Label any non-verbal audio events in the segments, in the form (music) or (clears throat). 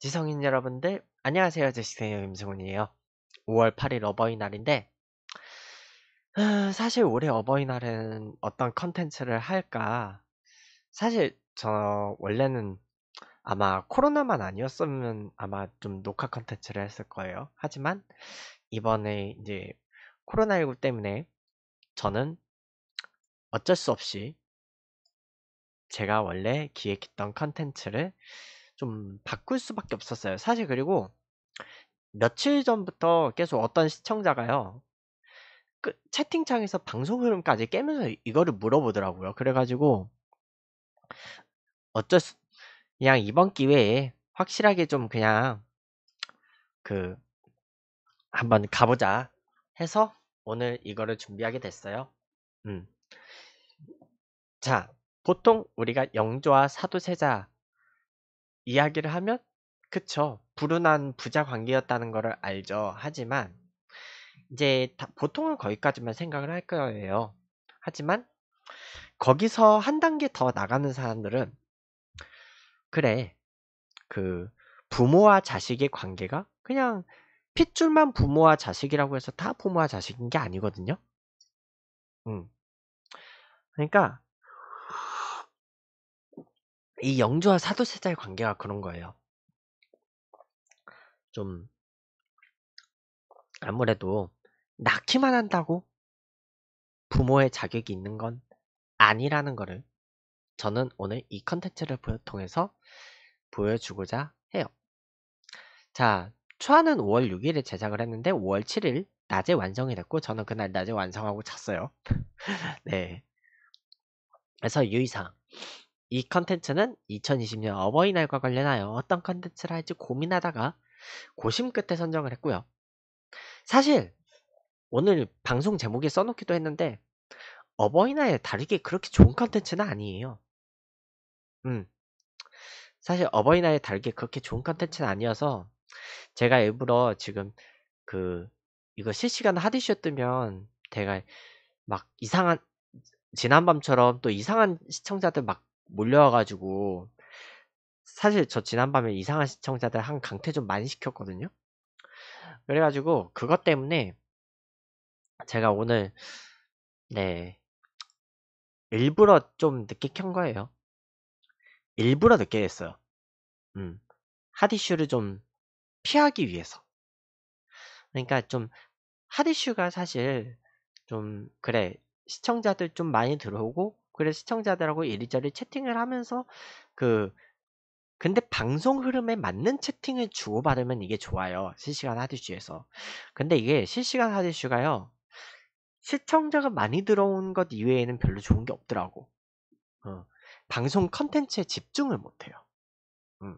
지성인 여러분들 안녕하세요 제시생요 임승훈이에요 5월 8일 어버이날인데 사실 올해 어버이날은 어떤 컨텐츠를 할까 사실 저 원래는 아마 코로나만 아니었으면 아마 좀 녹화 컨텐츠를 했을 거예요 하지만 이번에 이제 코로나19 때문에 저는 어쩔 수 없이 제가 원래 기획했던 컨텐츠를 좀 바꿀 수밖에 없었어요. 사실 그리고 며칠 전부터 계속 어떤 시청자가요. 그 채팅창에서 방송 흐름까지 깨면서 이거를 물어보더라고요. 그래가지고 어쩔 수 그냥 이번 기회에 확실하게 좀 그냥 그 한번 가보자 해서 오늘 이거를 준비하게 됐어요. 음. 자, 보통 우리가 영조와 사도세자 이야기를 하면 그쵸 불운한 부자 관계였다는 것을 알죠. 하지만 이제 보통은 거기까지만 생각을 할 거예요. 하지만 거기서 한 단계 더 나가는 사람들은 그래 그 부모와 자식의 관계가 그냥 핏줄만 부모와 자식이라고 해서 다 부모와 자식인 게 아니거든요. 음. 그러니까 이 영조와 사도세자의 관계가 그런 거예요. 좀 아무래도 낳기만 한다고 부모의 자격이 있는 건 아니라는 거를 저는 오늘 이 컨텐츠를 통해서 보여주고자 해요. 자, 초안은 5월 6일에 제작을 했는데 5월 7일 낮에 완성이 됐고 저는 그날 낮에 완성하고 잤어요. (laughs) 네. 그래서 유의사항. 이 컨텐츠는 2020년 어버이날과 관련하여 어떤 컨텐츠를 할지 고민하다가 고심 끝에 선정을 했고요. 사실 오늘 방송 제목에 써놓기도 했는데 어버이날에 다르게 그렇게 좋은 컨텐츠는 아니에요. 음. 사실 어버이날에 다르게 그렇게 좋은 컨텐츠는 아니어서 제가 일부러 지금 그 이거 실시간 하드쇼 뜨면 제가 막 이상한 지난밤처럼 또 이상한 시청자들 막 몰려와가지고 사실 저 지난밤에 이상한 시청자들 한 강퇴 좀 많이 시켰거든요. 그래가지고 그것 때문에 제가 오늘 네 일부러 좀 늦게 켠 거예요. 일부러 늦게 했어요. 음 핫이슈를 좀 피하기 위해서. 그러니까 좀하디슈가 사실 좀 그래 시청자들 좀 많이 들어오고 그래서 시청자들하고 이리저리 채팅을 하면서 그 근데 방송 흐름에 맞는 채팅을 주고받으면 이게 좋아요. 실시간 하드슈에서 근데 이게 실시간 하드슈가요 시청자가 많이 들어온 것 이외에는 별로 좋은 게 없더라고. 어. 방송 컨텐츠에 집중을 못해요. 음.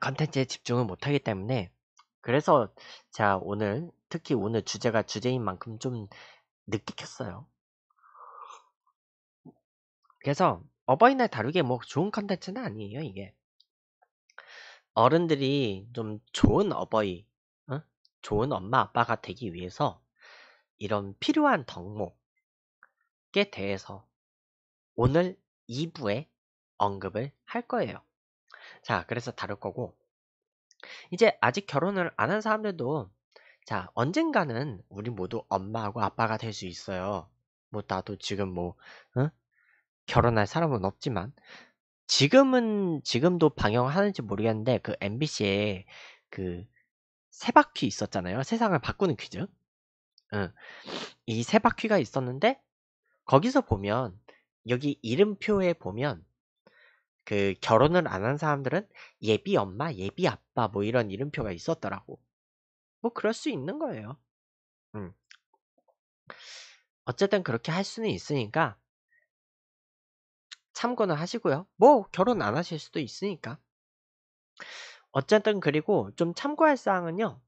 컨텐츠에 집중을 못하기 때문에 그래서 자 오늘 특히 오늘 주제가 주제인 만큼 좀 느끼 켰어요. 그래서 어버이날 다루기에뭐 좋은 컨텐츠는 아니에요 이게. 어른들이 좀 좋은 어버이, 어? 좋은 엄마 아빠가 되기 위해서 이런 필요한 덕목에 대해서 오늘 2부에 언급을 할 거예요. 자, 그래서 다룰 거고 이제 아직 결혼을 안 한 사람들도 자, 언젠가는 우리 모두 엄마하고 아빠가 될 수 있어요. 뭐, 나도 지금 뭐, 어? 결혼할 사람은 없지만, 지금은, 지금도 방영하는지 모르겠는데, 그 MBC에 그, 세 바퀴 있었잖아요. 세상을 바꾸는 퀴즈. 응. 이세 바퀴가 있었는데, 거기서 보면, 여기 이름표에 보면, 그 결혼을 안 한 사람들은 예비 엄마, 예비 아빠, 뭐 이런 이름표가 있었더라고. 뭐 그럴 수 있는 거예요. 음. 어쨌든 그렇게 할 수는 있으니까 참고는 하시고요. 뭐 결혼 안 하실 수도 있으니까. 어쨌든 그리고 좀 참고할 사항은요.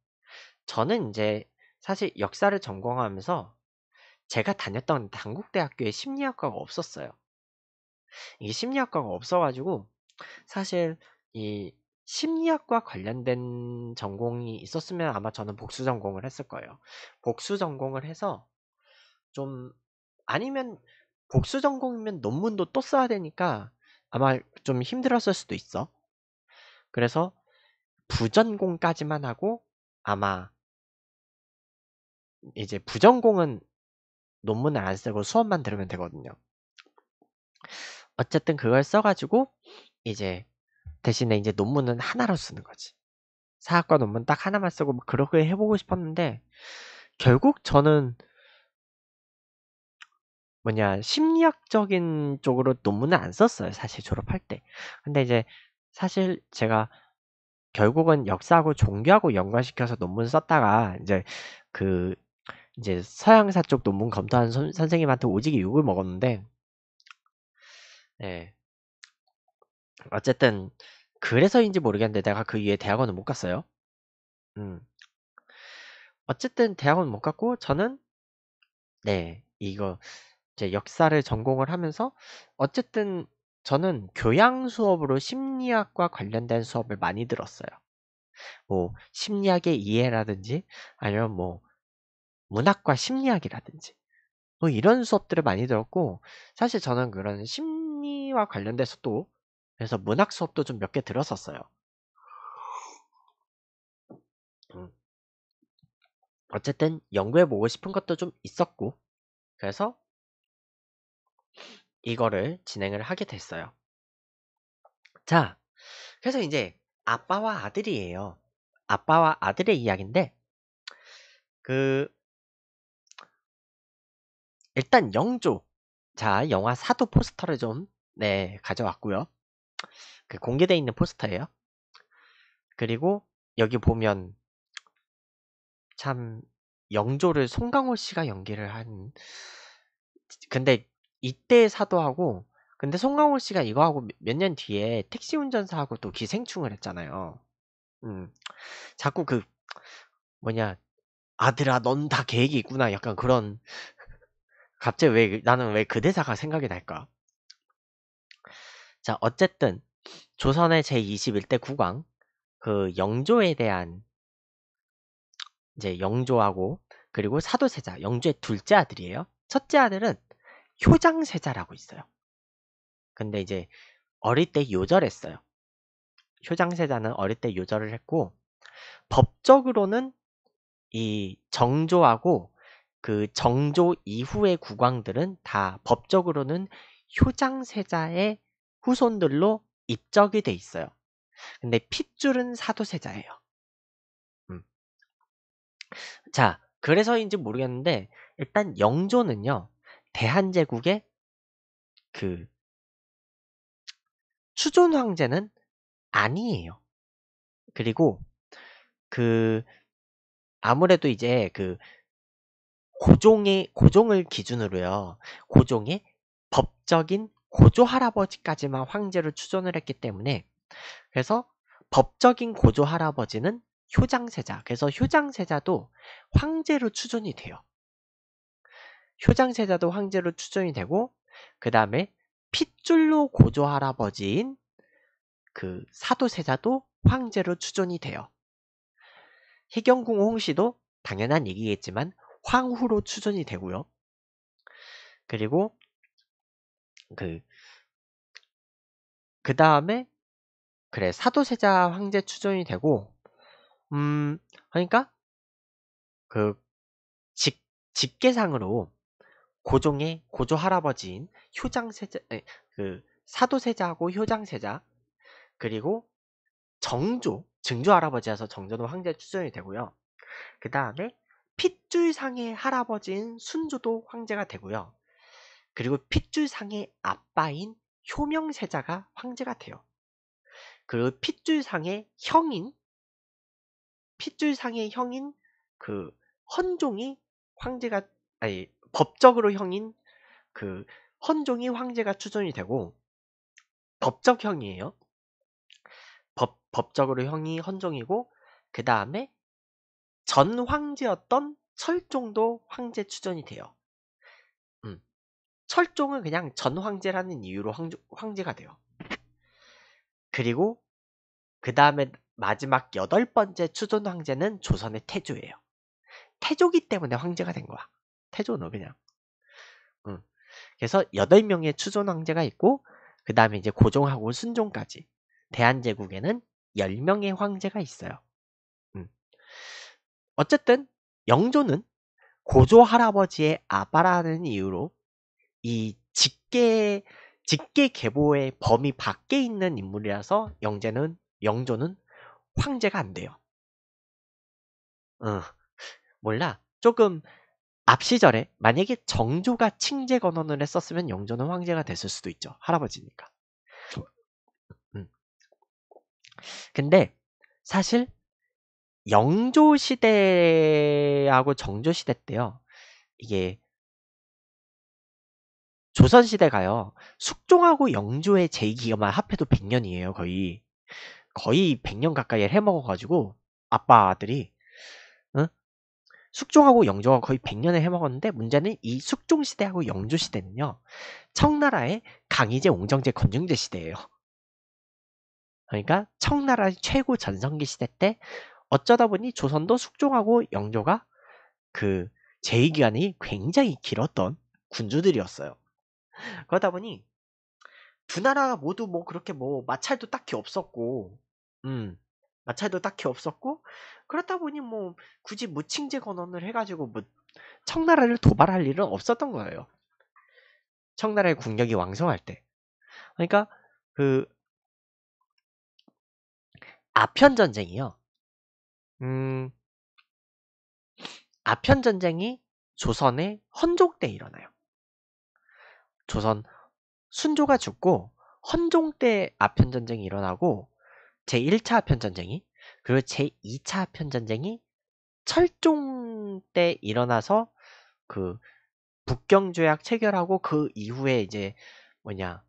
저는 이제 사실 역사를 전공하면서 제가 다녔던 당국대학교에 심리학과가 없었어요. 이 심리학과가 없어가지고 사실 이 심리학과 관련된 전공이 있었으면 아마 저는 복수 전공을 했을 거예요. 복수 전공을 해서 좀 아니면 복수 전공이면 논문도 또 써야 되니까 아마 좀 힘들었을 수도 있어. 그래서 부전공까지만 하고 아마 이제 부전공은 논문을 안 쓰고 수업만 들으면 되거든요. 어쨌든 그걸 써가지고 이제 대신에 이제 논문은 하나로 쓰는 거지. 사학과 논문 딱 하나만 쓰고 뭐 그렇게 해보고 싶었는데 결국 저는 뭐냐 심리학적인 쪽으로 논문을 안 썼어요 사실 졸업할 때 근데 이제 사실 제가 결국은 역사하고 종교하고 연관시켜서 논문 썼다가 이제 그 이제 서양사 쪽 논문 검토하는 선, 생님한테 오지게 욕을 먹었는데 예 어쨌든 그래서인지 모르겠는데 내가 그 이후에 대학원을 못 갔어요. 음. 어쨌든 대학원 못 갔고 저는 네 이거 이제 역사를 전공을 하면서 어쨌든 저는 교양 수업으로 심리학과 관련된 수업을 많이 들었어요. 뭐 심리학의 이해라든지 아니면 뭐 문학과 심리학이라든지 뭐 이런 수업들을 많이 들었고 사실 저는 그런 심리와 관련돼서 또 그래서 문학 수업도 좀 몇 개 들었었어요. 음. 어쨌든 연구해 보고 싶은 것도 좀 있었고 그래서 이거를 진행을 하게 됐어요. 자, 그래서 이제 아빠와 아들이에요. 아빠와 아들의 이야기인데 그 일단 영조 자 영화 사도 포스터를 좀네 가져왔고요. 그 공개되어 있는 포스터예요. 그리고 여기 보면 참 영조를 송강호 씨가 연기를 한 근데 이때 사도하고 근데 송강호 씨가 이거하고 몇 년 뒤에 택시 운전사하고 또 기생충을 했잖아요. 음. 자꾸 그 뭐냐 아들아 넌 다 계획이 있구나 약간 그런 갑자기 왜 나는 왜 그 대사가 생각이 날까? 자, 어쨌든 조선의 제21대 국왕 그 영조에 대한 이제 영조하고 그리고 사도세자 영조의 둘째 아들이에요. 첫째 아들은 효장세자라고 있어요. 근데 이제 어릴 때 요절했어요. 효장세자는 어릴 때 요절을 했고 법적으로는 이 정조하고 그 정조 이후의 국왕들은 다 법적으로는 효장세자의 후손들로 입적이 돼 있어요. 근데 핏줄은 사도세자예요. 음. 자, 그래서인지 모르겠는데 일단 영조는요. 대한제국의 그 추존 황제는 아니에요. 그리고 그 아무래도 이제 그 고종의 고종을 기준으로요. 고종의 법적인 고조 할아버지까지만 황제로 추존을 했기 때문에 그래서 법적인 고조 할아버지는 효장세자 그래서 효장세자도 황제로 추존이 돼요. 효장세자도 황제로 추존이 되고 그 다음에 핏줄로 고조 할아버지인 그 사도세자도 황제로 추존이 돼요. 희경궁 홍씨도 당연한 얘기겠지만 황후로 추존이 되고요. 그리고 그, 그 다음에, 그래, 사도세자 황제 추존이 되고, 음, 그러니까, 그, 직, 직계상으로 고종의 고조 할아버지인 효장세자, 아 그, 사도세자하고 효장세자, 그리고 정조, 증조 할아버지여서 정조도 황제 추존이 되고요. 그 다음에 핏줄상의 할아버지인 순조도 황제가 되고요. 그리고 핏줄상의 아빠인 효명세자가 황제가 돼요. 그리고 핏줄상의 형인 핏줄상의 형인 그 헌종이 황제가 아니 법적으로 형인 그 헌종이 황제가 추존이 되고 법적 형이에요. 법 법적으로 형이 헌종이고 그 다음에 전 황제였던 철종도 황제 추존이 돼요. 철종은 그냥 전 황제라는 이유로 황, 제가 돼요. 그리고 그 다음에 마지막 여덟 번째 추존 황제는 조선의 태조예요. 태조기 때문에 황제가 된 거야. 태조는 그냥. 응. 그래서 여덟 명의 추존 황제가 있고 그 다음에 이제 고종하고 순종까지 대한제국에는 열명의 황제가 있어요. 음. 어쨌든 영조는 고조 할아버지의 아빠라는 이유로 이 직계 직계 계보의 범위 밖에 있는 인물이라서 영제는 영조는 황제가 안 돼요. 어, 몰라. 조금 앞 시절에 만약에 정조가 칭제 건언을 했었으면 영조는 황제가 됐을 수도 있죠. 할아버지니까. 음. 근데 사실 영조 시대하고 정조 시대 때요. 이게 조선시대 가요. 숙종하고 영조의 제기만 합해도 100년이에요, 거의. 거의 100년 가까이 해먹어가지고, 아빠들이, 응? 숙종하고 영조가 거의 100년을 해먹었는데, 문제는 이 숙종시대하고 영조시대는요, 청나라의 강희제, 옹정제, 건중제 시대예요. 그러니까, 청나라 의 최고 전성기 시대 때, 어쩌다 보니 조선도 숙종하고 영조가 그 제의기간이 굉장히 길었던 군주들이었어요. (laughs) 그러다 보니 두 나라 모두 뭐 그렇게 뭐 마찰도 딱히 없었고, 음, 마찰도 딱히 없었고, 그렇다 보니 뭐 굳이 무칭제 건언을 해가지고 뭐 청나라를 도발할 일은 없었던 거예요. 청나라의 국력이 왕성할 때. 그러니까 그 아편 전쟁이요. 음, 아편 전쟁이 조선의 헌족 때 일어나요. 조선 순조가 죽고 헌종 때 아편 전쟁이 일어나고 제1차 아편 전쟁이 그리고 제2차 아편 전쟁이 철종 때 일어나서 그 북경 조약 체결하고 그 이후에 이제 뭐냐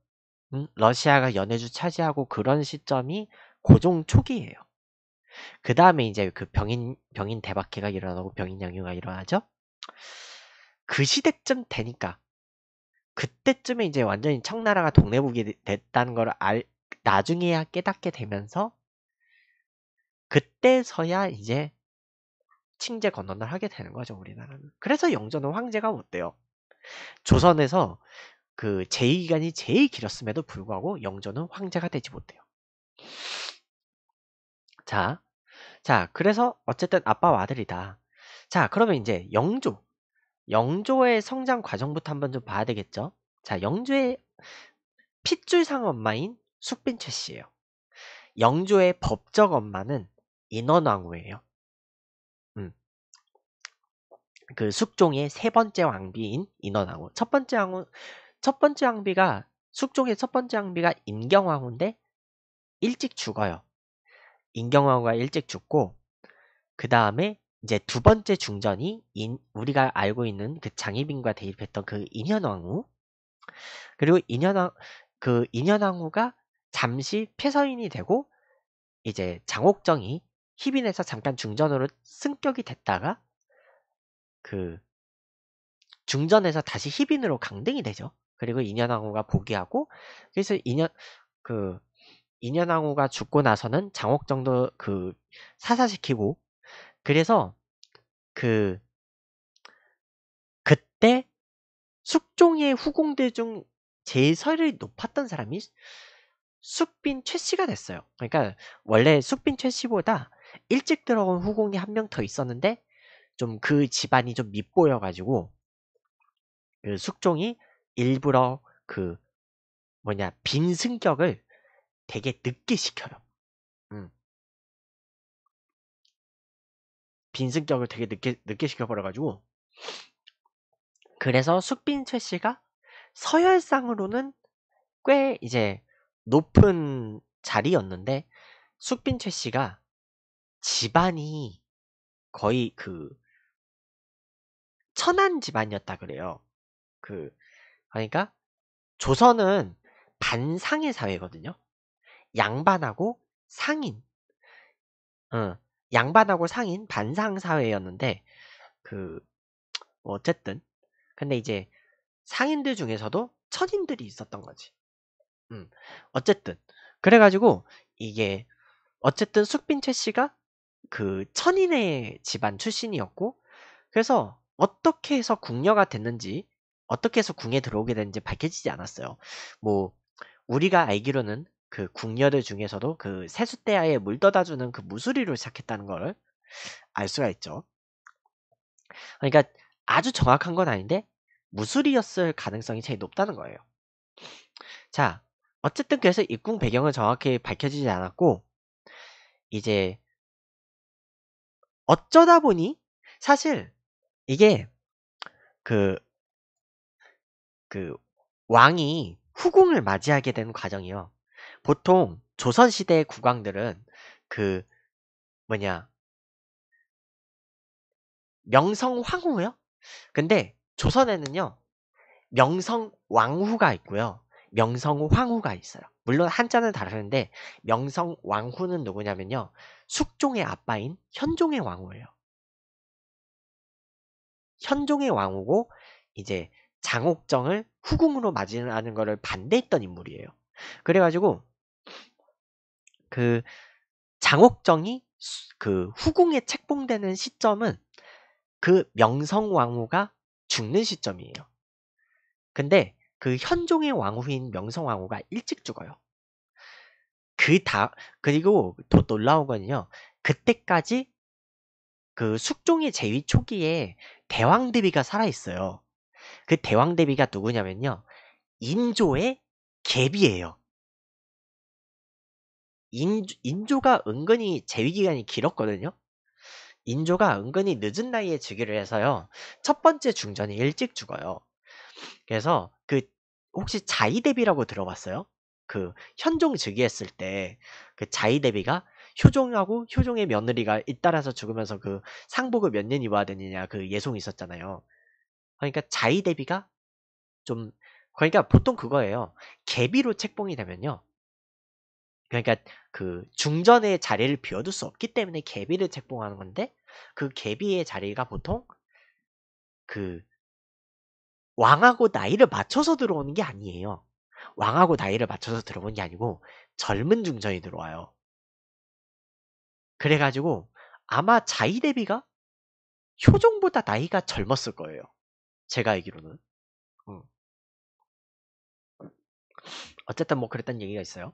음? 러시아가 연해주 차지하고 그런 시점이 고종 초기예요. 그 다음에 이제 그 병인 병인 대박해가 일어나고 병인 양유가 일어나죠. 그 시대쯤 되니까 그때쯤에 이제 완전히 청나라가 동네북이 됐다는 걸 알, 나중에야 깨닫게 되면서 그때서야 이제 칭제 건너을 하게 되는 거죠 우리나라는. 그래서 영조는 황제가 못 돼요. 조선에서 그 제의 기간이 제일 길었음에도 불구하고 영조는 황제가 되지 못해요. 자, 자 그래서 어쨌든 아빠와 아들이다. 자 그러면 이제 영조 영조의 성장 과정부터 한번 좀 봐야 되겠죠? 자, 영조의 핏줄상 엄마인 숙빈최 씨예요. 영조의 법적 엄마는 인원왕후예요. 음. 그 숙종의 세 번째 왕비인 인원왕후. 첫 번째 왕후 첫 번째 왕비가 숙종의 첫 번째 왕비가 임경왕후인데 일찍 죽어요. 임경왕후가 일찍 죽고 그 다음에 이제 두 번째 중전이 인, 우리가 알고 있는 그 장희빈과 대립했던 그 인현왕후 그리고 인현왕 그 인현왕후가 잠시 폐서인이 되고 이제 장옥정이 희빈에서 잠깐 중전으로 승격이 됐다가 그 중전에서 다시 희빈으로 강등이 되죠. 그리고 인현왕후가 복위하고 그래서 인현 그 인현왕후가 죽고 나서는 장옥정도 그 사사시키고 그래서 그 그때 숙종의 후궁들 중 제일 서열이 높았던 사람이 숙빈 최씨가 됐어요. 그러니까 원래 숙빈 최씨보다 일찍 들어온 후궁이 한 명 더 있었는데 좀 그 집안이 좀밉보여가지고그 숙종이 일부러 그 뭐냐 빈 승격을 되게 늦게 시켜요. 음. 빈승격을 되게 늦게 늦게 시켜버려가지고 그래서 숙빈 최 씨가 서열상으로는 꽤 이제 높은 자리였는데 숙빈 최 씨가 집안이 거의 그 천한 집안이었다 그래요. 그 그러니까 조선은 반상의 사회거든요. 양반하고 상인. 어, 양반하고 상인 반상 사회였는데 그 뭐 어쨌든 근데 이제 상인들 중에서도 천인들이 있었던 거지. 음 어쨌든 그래가지고 이게 어쨌든 숙빈최 씨가 그 천인의 집안 출신이었고 그래서 어떻게 해서 궁녀가 됐는지 어떻게 해서 궁에 들어오게 됐는지 밝혀지지 않았어요. 뭐 우리가 알기로는 그 궁녀들 중에서도 그 세숫대야에 물 떠다 주는 그 무수리로 시작했다는 걸 알 수가 있죠. 그러니까 아주 정확한 건 아닌데 무수리였을 가능성이 제일 높다는 거예요. 자, 어쨌든 그래서 입궁 배경은 정확히 밝혀지지 않았고 이제 어쩌다 보니 사실 이게 그, 그 왕이 후궁을 맞이하게 된 과정이요. 보통 조선시대의 국왕들은 그 뭐냐 명성 황후요? 근데 조선에는요 명성 왕후가 있고요 명성 황후가 있어요. 물론 한자는 다르는데 명성 왕후는 누구냐면요 숙종의 아빠인 현종의 왕후예요. 현종의 왕후고 이제 장옥정을 후궁으로 맞이하는 것을 반대했던 인물이에요. 그래가지고 그 장옥정이 그 후궁에 책봉되는 시점은 그 명성 왕후가 죽는 시점이에요. 근데 그 현종의 왕후인 명성 왕후가 일찍 죽어요. 그다 그리고 또 놀라운 건요. 그때까지 그 숙종의 재위 초기에 대왕 대비가 살아 있어요. 그 대왕 대비가 누구냐면요. 인조의 개비예요. 인, 조가 은근히 재위기간이 길었거든요. 인조가 은근히 늦은 나이에 즉위를 해서요. 첫 번째 중전이 일찍 죽어요. 그래서 그 혹시 자이대비라고 들어봤어요? 그 현종 즉위했을 때 그 자이대비가 효종하고 효종의 며느리가 잇따라서 죽으면서 그 상복을 몇 년 입어야 되느냐 그 예송이 있었잖아요. 그러니까 자이대비가 좀 그러니까 보통 그거예요. 개비로 책봉이 되면요. 그러니까 그 중전의 자리를 비워둘 수 없기 때문에 개비를 책봉하는 건데 그 개비의 자리가 보통 그 왕하고 나이를 맞춰서 들어오는 게 아니에요. 왕하고 나이를 맞춰서 들어오는 게 아니고 젊은 중전이 들어와요. 그래가지고 아마 자이대비가 효종보다 나이가 젊었을 거예요. 제가 알기로는. 음. 어쨌든 뭐 그랬단 얘기가 있어요.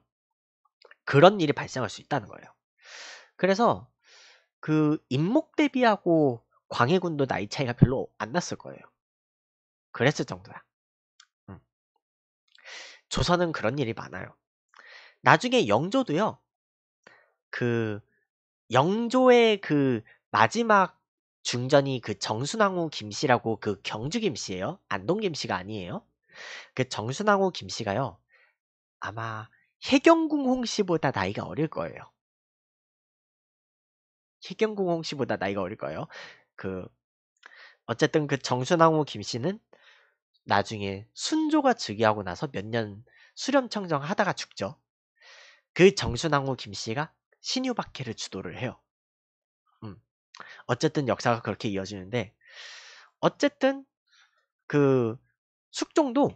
그런 일이 발생할 수 있다는 거예요. 그래서 그 인목 대비하고 광해군도 나이 차이가 별로 안 났을 거예요. 그랬을 정도야. 음. 조선은 그런 일이 많아요. 나중에 영조도요. 그 영조의 그 마지막 중전이 그 정순왕후 김씨라고 그 경주 김씨예요. 안동 김씨가 아니에요. 그 정순왕후 김씨가요. 아마 혜경궁 홍씨보다 나이가 어릴 거예요. 혜경궁 홍씨보다 나이가 어릴 거예요. 그 어쨌든 그 정순왕후 김씨는 나중에 순조가 즉위하고 나서 몇 년 수렴청정 하다가 죽죠. 그 정순왕후 김씨가 신유박해를 주도를 해요. 음. 어쨌든 역사가 그렇게 이어지는데 어쨌든 그 숙종도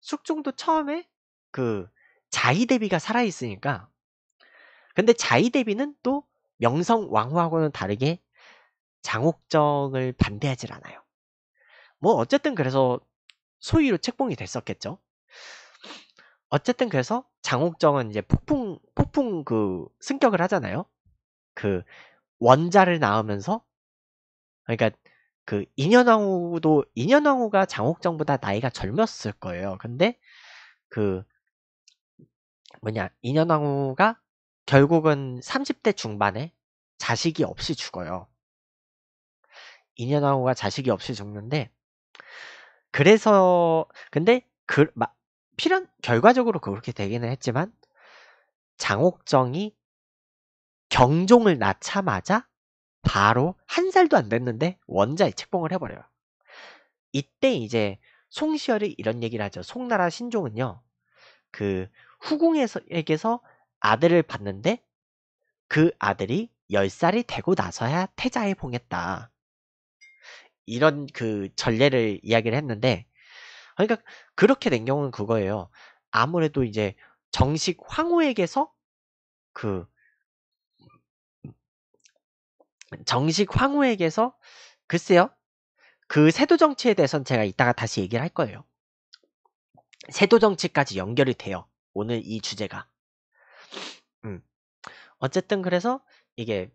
숙종도 처음에 그 자이 대비가 살아있으니까 근데 자이 대비는 또 명성 왕후하고는 다르게 장옥정을 반대하질 않아요. 뭐 어쨌든 그래서 소위로 책봉이 됐었겠죠. 어쨌든 그래서 장옥정은 이제 폭풍 폭풍 그 승격을 하잖아요. 그 원자를 낳으면서 그러니까 그 인현왕후도 인현왕후가 장옥정보다 나이가 젊었을 거예요. 근데 그 뭐냐 인현왕후가 결국은 30대 중반에 자식이 없이 죽어요. 인현왕후가 자식이 없이 죽는데 그래서 근데 그 마, 필연 결과적으로 그렇게 되기는 했지만 장옥정이 경종을 낳자마자 바로 한 살도 안 됐는데 원자에 책봉을 해버려요. 이때 이제 송시열이 이런 얘기를 하죠. 송나라 신종은요. 그 후궁에게서 아들을 받는데 그 아들이 10살이 되고 나서야 태자에 봉했다. 이런 그 전례를 이야기를 했는데 그러니까 그렇게 된 경우는 그거예요. 아무래도 이제 정식 황후에게서 그 정식 황후에게서 글쎄요. 그 세도 정치에 대해서는 제가 이따가 다시 얘기를 할 거예요. 세도 정치까지 연결이 돼요. 오늘 이 주제가. 음. 어쨌든 그래서 이게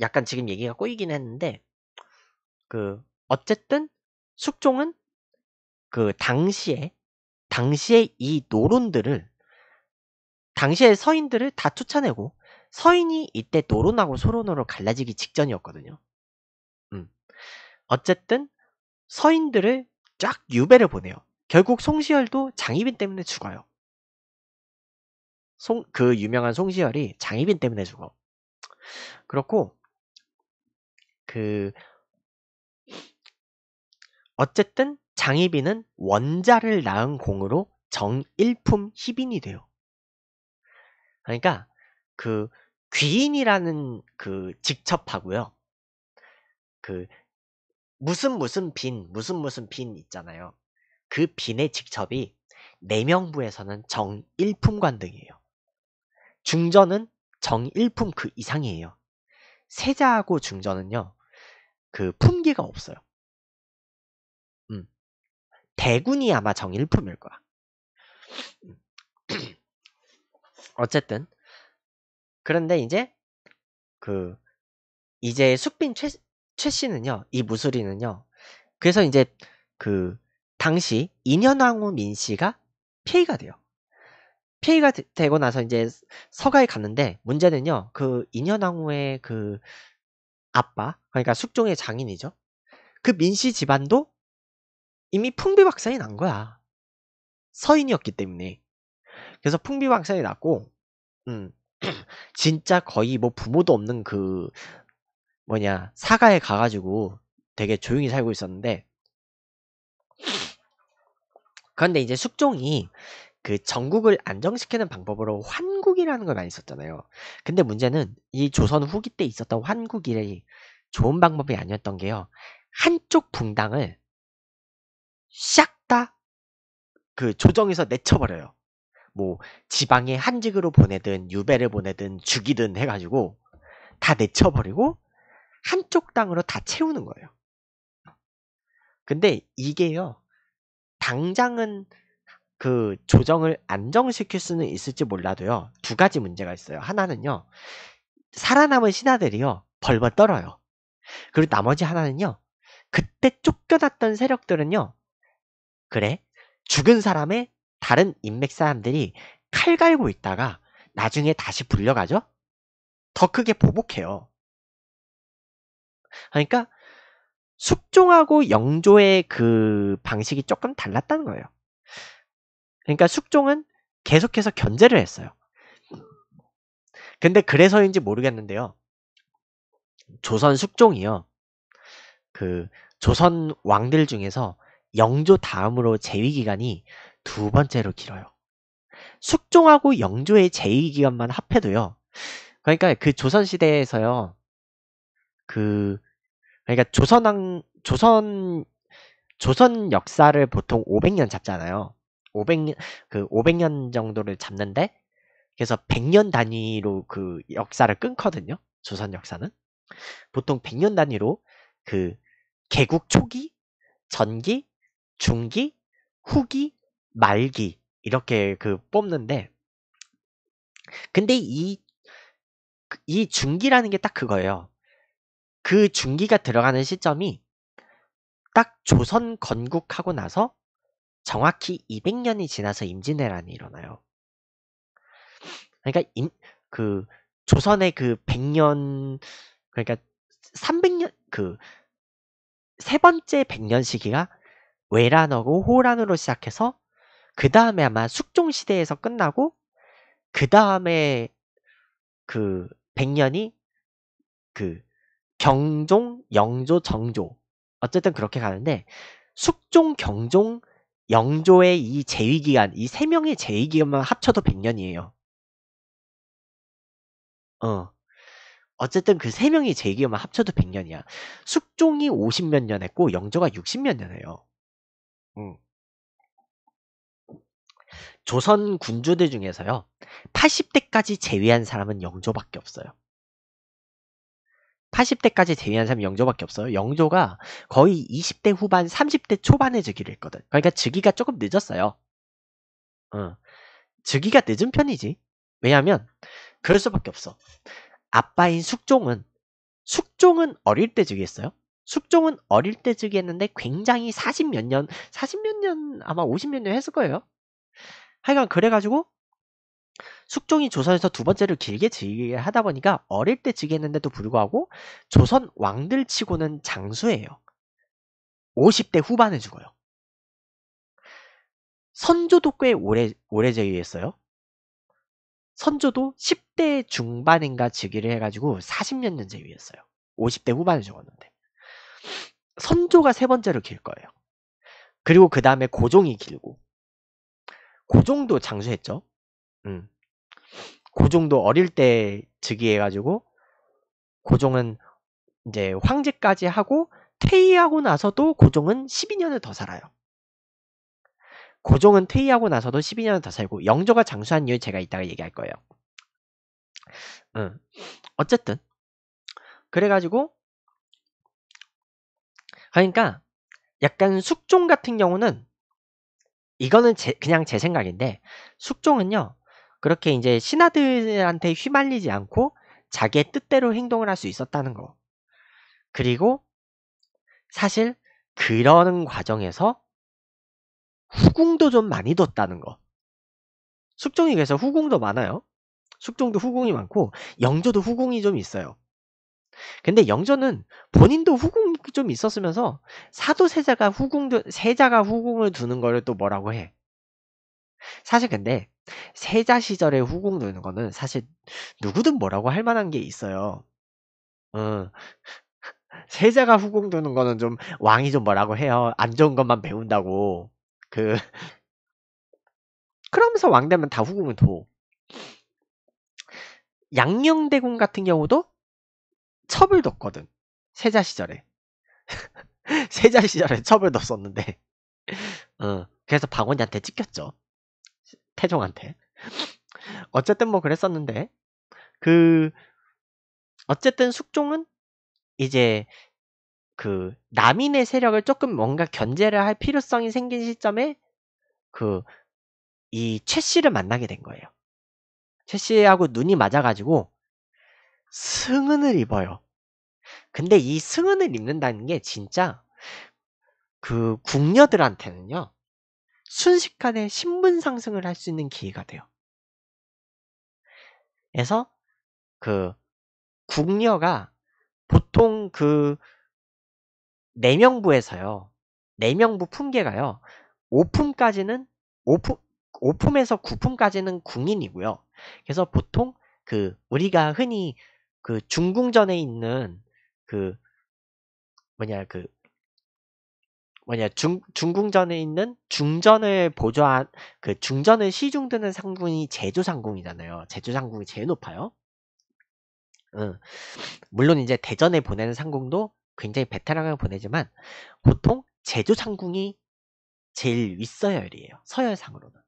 약간 지금 얘기가 꼬이긴 했는데 그 어쨌든 숙종은 그 당시에 당시에 이 노론들을 당시에 서인들을 다 쫓아내고 서인이 이때 노론하고 소론으로 갈라지기 직전이었거든요. 음. 어쨌든 서인들을 쫙 유배를 보내요. 결국 송시열도 장희빈 때문에 죽어요. 송, 그 유명한 송시열이 장희빈 때문에 죽어. 그렇고, 그, 어쨌든 장희빈은 원자를 낳은 공으로 정일품 희빈이 돼요. 그러니까 그 귀인이라는 그 직첩하고요. 그 무슨 무슨 빈, 무슨 무슨 빈 있잖아요. 그 빈의 직첩이 내명부에서는 정일품관 등이에요. 중전은 정일품 그 이상이에요. 세자하고 중전은요. 그 품기가 없어요. 음. 대군이 아마 정일품일 거야. 음. (clears throat) 어쨌든 그런데 이제 그 이제 숙빈 최, 최 씨는요. 이 무술이는요. 그래서 이제 그 당시 인현왕후 민씨가 피해가 돼요. 피해가 되, 고 나서 이제 서가에 갔는데 문제는요. 그 인현왕후의 그 아빠 그러니까 숙종의 장인이죠. 그 민씨 집안도 이미 풍비박산이 난 거야. 서인이었기 때문에. 그래서 풍비박산이 났고 음, (clears throat) 진짜 거의 뭐 부모도 없는 그 뭐냐 사가에 가가지고 되게 조용히 살고 있었는데 그런데 이제 숙종이 그 전국을 안정시키는 방법으로 환국이라는 걸 많이 썼잖아요. 근데 문제는 이 조선 후기 때 있었던 환국이 좋은 방법이 아니었던 게요. 한쪽 붕당을 싹다그 조정에서 내쳐버려요. 뭐 지방에 한직으로 보내든 유배를 보내든 죽이든 해가지고 다 내쳐버리고 한쪽 땅으로 다 채우는 거예요. 근데 이게요. 당장은 그 조정을 안정시킬 수는 있을지 몰라도요. 두 가지 문제가 있어요. 하나는요. 살아남은 신하들이요. 벌벌 떨어요. 그리고 나머지 하나는요. 그때 쫓겨났던 세력들은요. 그래? 죽은 사람의 다른 인맥 사람들이 칼 갈고 있다가 나중에 다시 불려가죠? 더 크게 보복해요. 그러니까 숙종하고 영조의 그 방식이 조금 달랐다는 거예요. 그러니까 숙종은 계속해서 견제를 했어요. 근데 그래서인지 모르겠는데요. 조선 숙종이요. 그 조선 왕들 중에서 영조 다음으로 재위 기간이 두 번째로 길어요. 숙종하고 영조의 재위 기간만 합해도요. 그러니까 그 조선 시대에서요. 그 그러니까 조선왕 조선 조선 역사를 보통 500년 잡잖아요. 500년 그 500년 정도를 잡는데 그래서 100년 단위로 그 역사를 끊거든요. 조선 역사는 보통 100년 단위로 그 개국 초기, 전기, 중기, 후기, 말기 이렇게 그 뽑는데 근데 이 이 중기라는 게 딱 그거예요. 그 중기가 들어가는 시점이 딱 조선 건국하고 나서 정확히 200년이 지나서 임진왜란이 일어나요. 그러니까 임, 그 조선의 그 100년 그러니까 300년 그 세 번째 100년 시기가 외란하고 호란으로 시작해서 그 다음에 아마 숙종 시대에서 끝나고 그 다음에 그 100년이 그 경종, 영조, 정조. 어쨌든 그렇게 가는데 숙종, 경종, 영조의 이 재위 기간, 이 세 명의 재위 기간만 합쳐도 100년이에요. 어. 어쨌든 그 세명의 재위 기간만 합쳐도 100년이야. 숙종이 50몇 년 했고 영조가 60몇 년 해요. 음. 조선 군주들 중에서요. 80대까지 제외한 사람은 영조밖에 없어요. 80대까지 데뷔한 사람이 영조밖에 없어요. 영조가 거의 20대 후반, 30대 초반에 즉위를 했거든. 그러니까 즉위가 조금 늦었어요. 어. 즉위가 늦은 편이지. 왜냐하면 그럴 수밖에 없어. 아빠인 숙종은 숙종은 어릴 때 즉위했어요. 숙종은 어릴 때 즉위했는데 굉장히 40 몇 년, 40 몇년 아마 50 몇 년 했을 거예요. 하여간 그래가지고 숙종이 조선에서 두 번째를 길게 즐기게 하다 보니까 어릴 때 지겠는데도 불구하고 조선 왕들 치고는 장수예요. 50대 후반에 죽어요. 선조도 꽤 오래, 오래 제기했어요 선조도 10대 중반인가 즉위를 해가지고 40몇 년 제위했어요. 50대 후반에 죽었는데. 선조가 세 번째로 길 거예요. 그리고 그 다음에 고종이 길고. 고종도 장수했죠. 음. 고종도 어릴 때 즉위해가지고 고종은 이제 황제까지 하고 퇴위하고 나서도 고종은 12년을 더 살아요. 고종은 퇴위하고 나서도 12년을 더 살고 영조가 장수한 이유 제가 이따가 얘기할 거예요. 응. 어쨌든 그래가지고 그러니까 약간 숙종 같은 경우는 이거는 제, 그냥 제 생각인데 숙종은요 그렇게 이제 신하들한테 휘말리지 않고 자기의 뜻대로 행동을 할 수 있었다는 거. 그리고 사실 그러는 과정에서 후궁도 좀 많이 뒀다는 거. 숙종이 그래서 후궁도 많아요. 숙종도 후궁이 많고 영조도 후궁이 좀 있어요. 근데 영조는 본인도 후궁 좀 있었으면서 사도세자가 후궁 세자가 후궁을 두는 거를 또 뭐라고 해? 사실 근데 세자 시절에 후궁 노는 거는 사실 누구든 뭐라고 할 만한 게 있어요. 어. 세자가 후궁 두는 거는 좀 왕이 좀 뭐라고 해요. 안 좋은 것만 배운다고. 그 그러면서 왕 되면 다 후궁을 도. 양녕대군 같은 경우도 첩을 뒀거든. 세자 시절에. (laughs) 세자 시절에 첩을 뒀었는데. 어, 그래서 방원이한테 찍혔죠. 태종한테. 어쨌든 뭐 그랬었는데, 그, 어쨌든 숙종은 이제 그 남인의 세력을 조금 뭔가 견제를 할 필요성이 생긴 시점에 그 이최 씨를 만나게 된 거예요. 최 씨하고 눈이 맞아가지고 승은을 입어요. 근데 이 승은을 입는다는 게 진짜 그 궁녀들한테는요 순식간에 신분 상승을 할 수 있는 기회가 돼요. 그래서 그 국녀가 보통 그 내명부에서요. 내명부 품계가요. 5품까지는 5품 5품에서 9품까지는 국인이고요 그래서 보통 그 우리가 흔히 그 중궁전에 있는 그 뭐냐 그 뭐냐 중 중궁전에 있는 중전을 보조한 아, 그 중전을 시중드는 상궁이 제조상궁이잖아요. 제조상궁이 제일 높아요. 응. 물론 이제 대전에 보내는 상궁도 굉장히 베테랑을 보내지만 보통 제조상궁이 제일 윗서열이에요. 서열상으로는.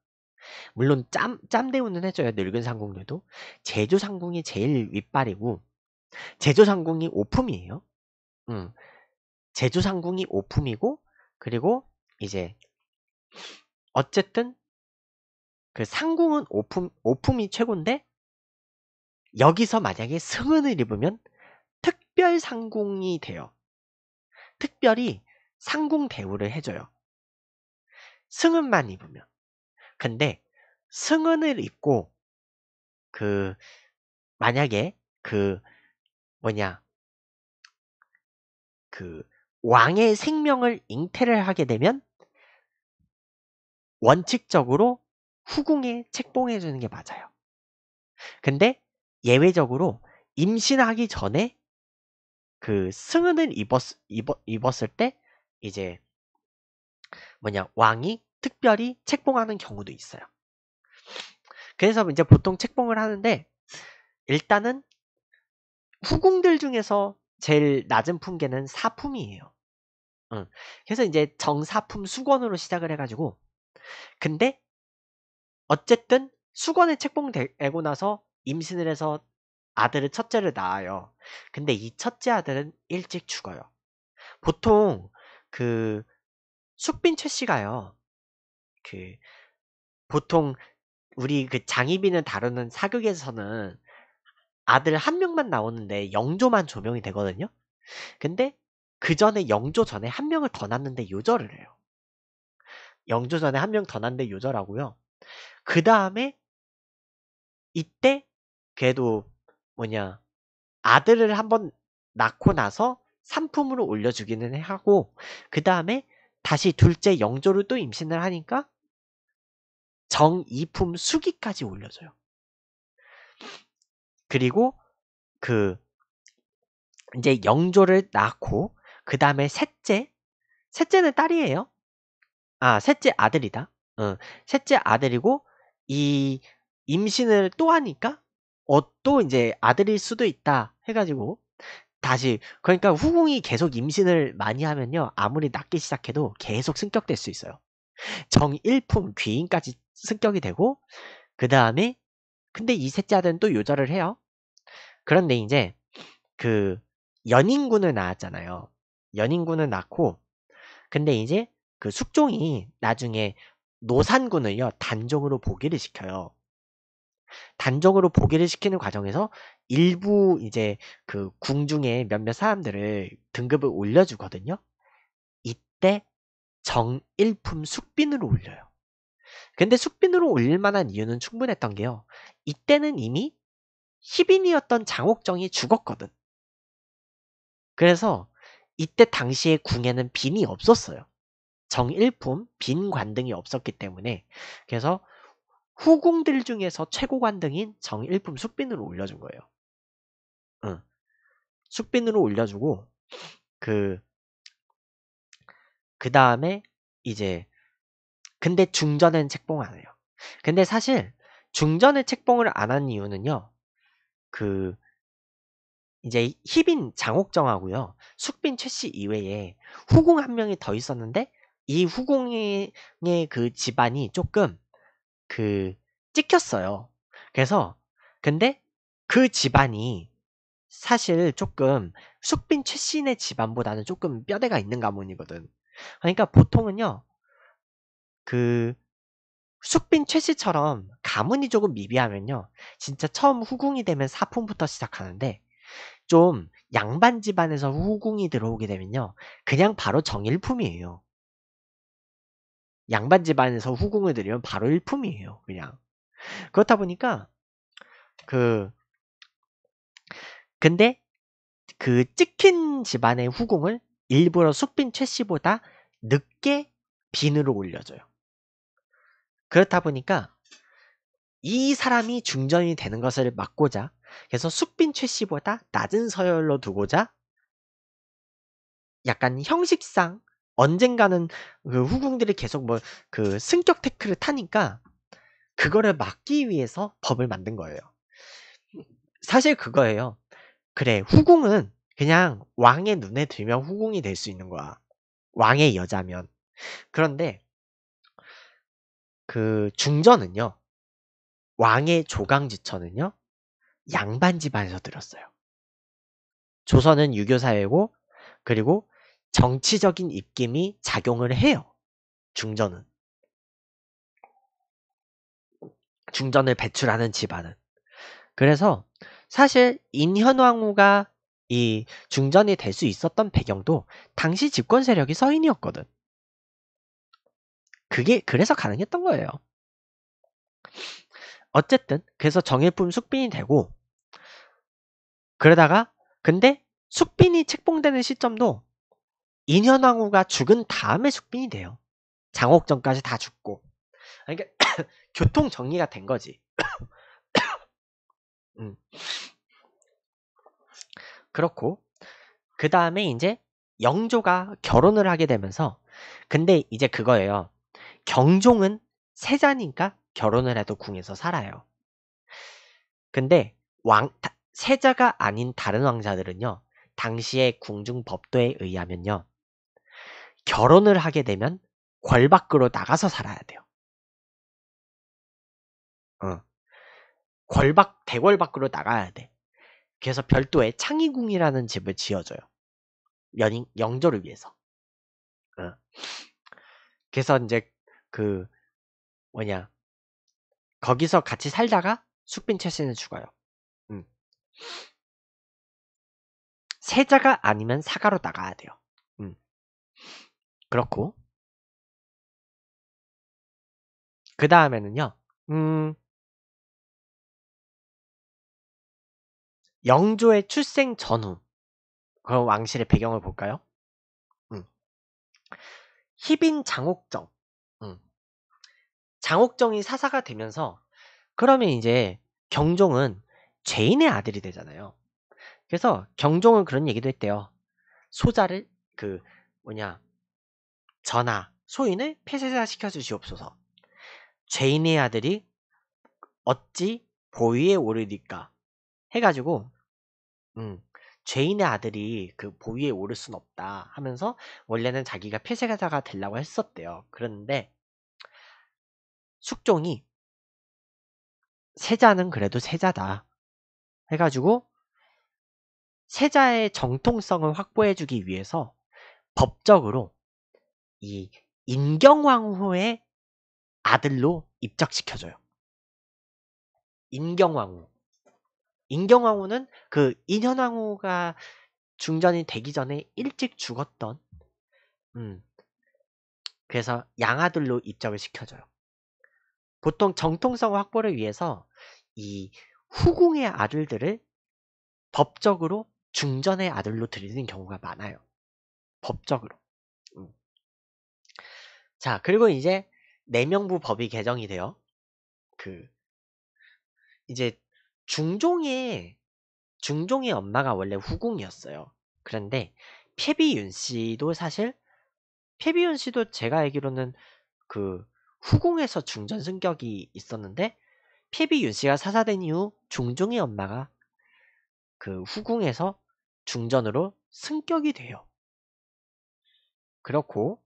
물론 짬, 짬대우는 해줘요. 늙은 상궁들도. 제조상궁이 제일 윗발이고 제조상궁이 오품이에요. 응. 제조상궁이 오품이고 그리고 이제 어쨌든 그 상궁은 오품 오품이 최고인데 여기서 만약에 승은을 입으면 특별 상궁이 돼요. 특별히 상궁 대우를 해줘요. 승은만 입으면. 근데 승은을 입고 그 만약에 그 뭐냐 그 왕의 생명을 잉태를 하게 되면 원칙적으로 후궁에 책봉해 주는 게 맞아요. 근데 예외적으로 임신하기 전에 그 승은을 입었, 입었, 입었을 때 이제 뭐냐 왕이 특별히 책봉하는 경우도 있어요. 그래서 이제 보통 책봉을 하는데 일단은 후궁들 중에서 제일 낮은 품계는 사품이에요. 그래서 이제 정사품 수건으로 시작을 해가지고 근데 어쨌든 수건에 책봉되고 나서 임신을 해서 아들을 첫째를 낳아요. 근데 이 첫째 아들은 일찍 죽어요. 보통 그 숙빈 최 씨가요. 그 보통 우리 그 장희빈을 다루는 사극에서는 아들 한 명만 나오는데 영조만 조명이 되거든요. 근데 그 전에 영조 전에 한 명을 더 낳는데 요절을 해요. 영조 전에 한 명 더 낳는데 요절하고요. 그 다음에 이때 걔도 뭐냐 아들을 한번 낳고 나서 상품으로 올려주기는 하고 그 다음에 다시 둘째 영조를 또 임신을 하니까 정이품 수기까지 올려줘요. 그리고 그 이제 영조를 낳고 그 다음에 셋째. 셋째는 딸이에요. 아, 셋째 아들이다. 어, 셋째 아들이고, 이 임신을 또 하니까, 어, 또 이제 아들일 수도 있다. 해가지고, 다시, 그러니까 후궁이 계속 임신을 많이 하면요. 아무리 낫기 시작해도 계속 승격될 수 있어요. 정일품 귀인까지 승격이 되고, 그 다음에, 근데 이 셋째 아들은 또 요절을 해요. 그런데 이제, 그, 연인군을 낳았잖아요. 연인군을 낳고 근데 이제 그 숙종이 나중에 노산군을요 단종으로 보기를 시켜요. 단종으로 보기를 시키는 과정에서 일부 이제 그 궁중의 몇몇 사람들을 등급을 올려주거든요. 이때 정일품 숙빈으로 올려요. 근데 숙빈으로 올릴 만한 이유는 충분했던 게요. 이때는 이미 희빈이었던 장옥정이 죽었거든. 그래서 이때 당시의 궁에는 빈이 없었어요. 정일품, 빈 관등이 없었기 때문에 그래서 후궁들 중에서 최고 관등인 정일품 숙빈으로 올려준 거예요. 응. 숙빈으로 올려주고 그그 그 다음에 이제 근데 중전은 책봉 안 해요. 근데 사실 중전에 책봉을 안 한 이유는요. 그 이제 희빈 장옥정하고요. 숙빈 최씨 이외에 후궁 한 명이 더 있었는데 이 후궁의 그 집안이 조금 그 찍혔어요. 그래서 근데 그 집안이 사실 조금 숙빈 최씨네 집안보다는 조금 뼈대가 있는 가문이거든. 그러니까 보통은요. 그 숙빈 최씨처럼 가문이 조금 미비하면요. 진짜 처음 후궁이 되면 사품부터 시작하는데 좀 양반 집안에서 후궁이 들어오게 되면요. 그냥 바로 정일품이에요. 양반 집안에서 후궁을 들이면 바로 일품이에요. 그냥. 그렇다 보니까 그 근데 그 찍힌 집안의 후궁을 일부러 숙빈 최씨보다 늦게 빈으로 올려줘요. 그렇다 보니까 이 사람이 중전이 되는 것을 막고자 그래서 숙빈 최 씨보다 낮은 서열로 두고자 약간 형식상 언젠가는 그 후궁들이 계속 뭐 그 승격 태클을 타니까 그거를 막기 위해서 법을 만든 거예요. 사실 그거예요. 그래, 후궁은 그냥 왕의 눈에 들면 후궁이 될 수 있는 거야. 왕의 여자면. 그런데 그 중전은요. 왕의 조강지처는요. 양반 집안에서 들었어요. 조선은 유교 사회고 그리고 정치적인 입김이 작용을 해요. 중전은 중전을 배출하는 집안은 그래서 사실 인현왕후가 이 중전이 될 수 있었던 배경도 당시 집권 세력이 서인이었거든. 그게 그래서 가능했던 거예요. 어쨌든 그래서 정일품 숙빈이 되고 그러다가 근데 숙빈이 책봉되는 시점도 인현왕후가 죽은 다음에 숙빈이 돼요. 장옥전까지 다 죽고 그러니까 (coughs) 교통 정리가 된 거지. (coughs) 음. 그렇고 그 다음에 이제 영조가 결혼을 하게 되면서 근데 이제 그거예요. 경종은 세자니까 결혼을 해도 궁에서 살아요. 근데 왕, 세자가 아닌 다른 왕자들은요, 당시의 궁중법도에 의하면요, 결혼을 하게 되면 궐 밖으로 나가서 살아야 돼요. 어. 궐 밖, 대궐 밖으로 나가야 돼. 그래서 별도의 창의궁이라는 집을 지어줘요. 연, 인 영조를 위해서. 어. 그래서 이제 그, 뭐냐, 거기서 같이 살다가 숙빈 최씨는 죽어요. 음. 세자가 아니면 사가로 나가야 돼요. 음. 그렇고 그 다음에는요. 음. 영조의 출생 전후 그럼 왕실의 배경을 볼까요? 희빈 음. 장옥정 장옥정이 사사가 되면서 그러면 이제 경종은 죄인의 아들이 되잖아요. 그래서 경종은 그런 얘기도 했대요. 소자를 그 뭐냐 전하 소인을 폐쇄사 시켜주시옵소서. 죄인의 아들이 어찌 보위에 오르니까 해가지고 음, 죄인의 아들이 그 보위에 오를 순 없다 하면서 원래는 자기가 폐쇄사가 되려고 했었대요. 그런데 숙종이 세자는 그래도 세자다 해가지고 세자의 정통성을 확보해주기 위해서 법적으로 이 인경왕후의 아들로 입적시켜줘요. 인경왕후. 인경왕후는 그 인현왕후가 중전이 되기 전에 일찍 죽었던 음. 그래서 양아들로 입적을 시켜줘요. 보통 정통성 확보를 위해서 이 후궁의 아들들을 법적으로 중전의 아들로 들이는 경우가 많아요. 법적으로. 음. 자, 그리고 이제 내명부 법이 개정이 돼요. 그 이제 중종의 중종의 엄마가 원래 후궁이었어요. 그런데 페비윤 씨도 사실 페비윤 씨도 제가 알기로는 그 후궁에서 중전 승격이 있었는데 피비 윤씨가 사사된 이후 중종의 엄마가 그 후궁에서 중전으로 승격이 돼요. 그렇고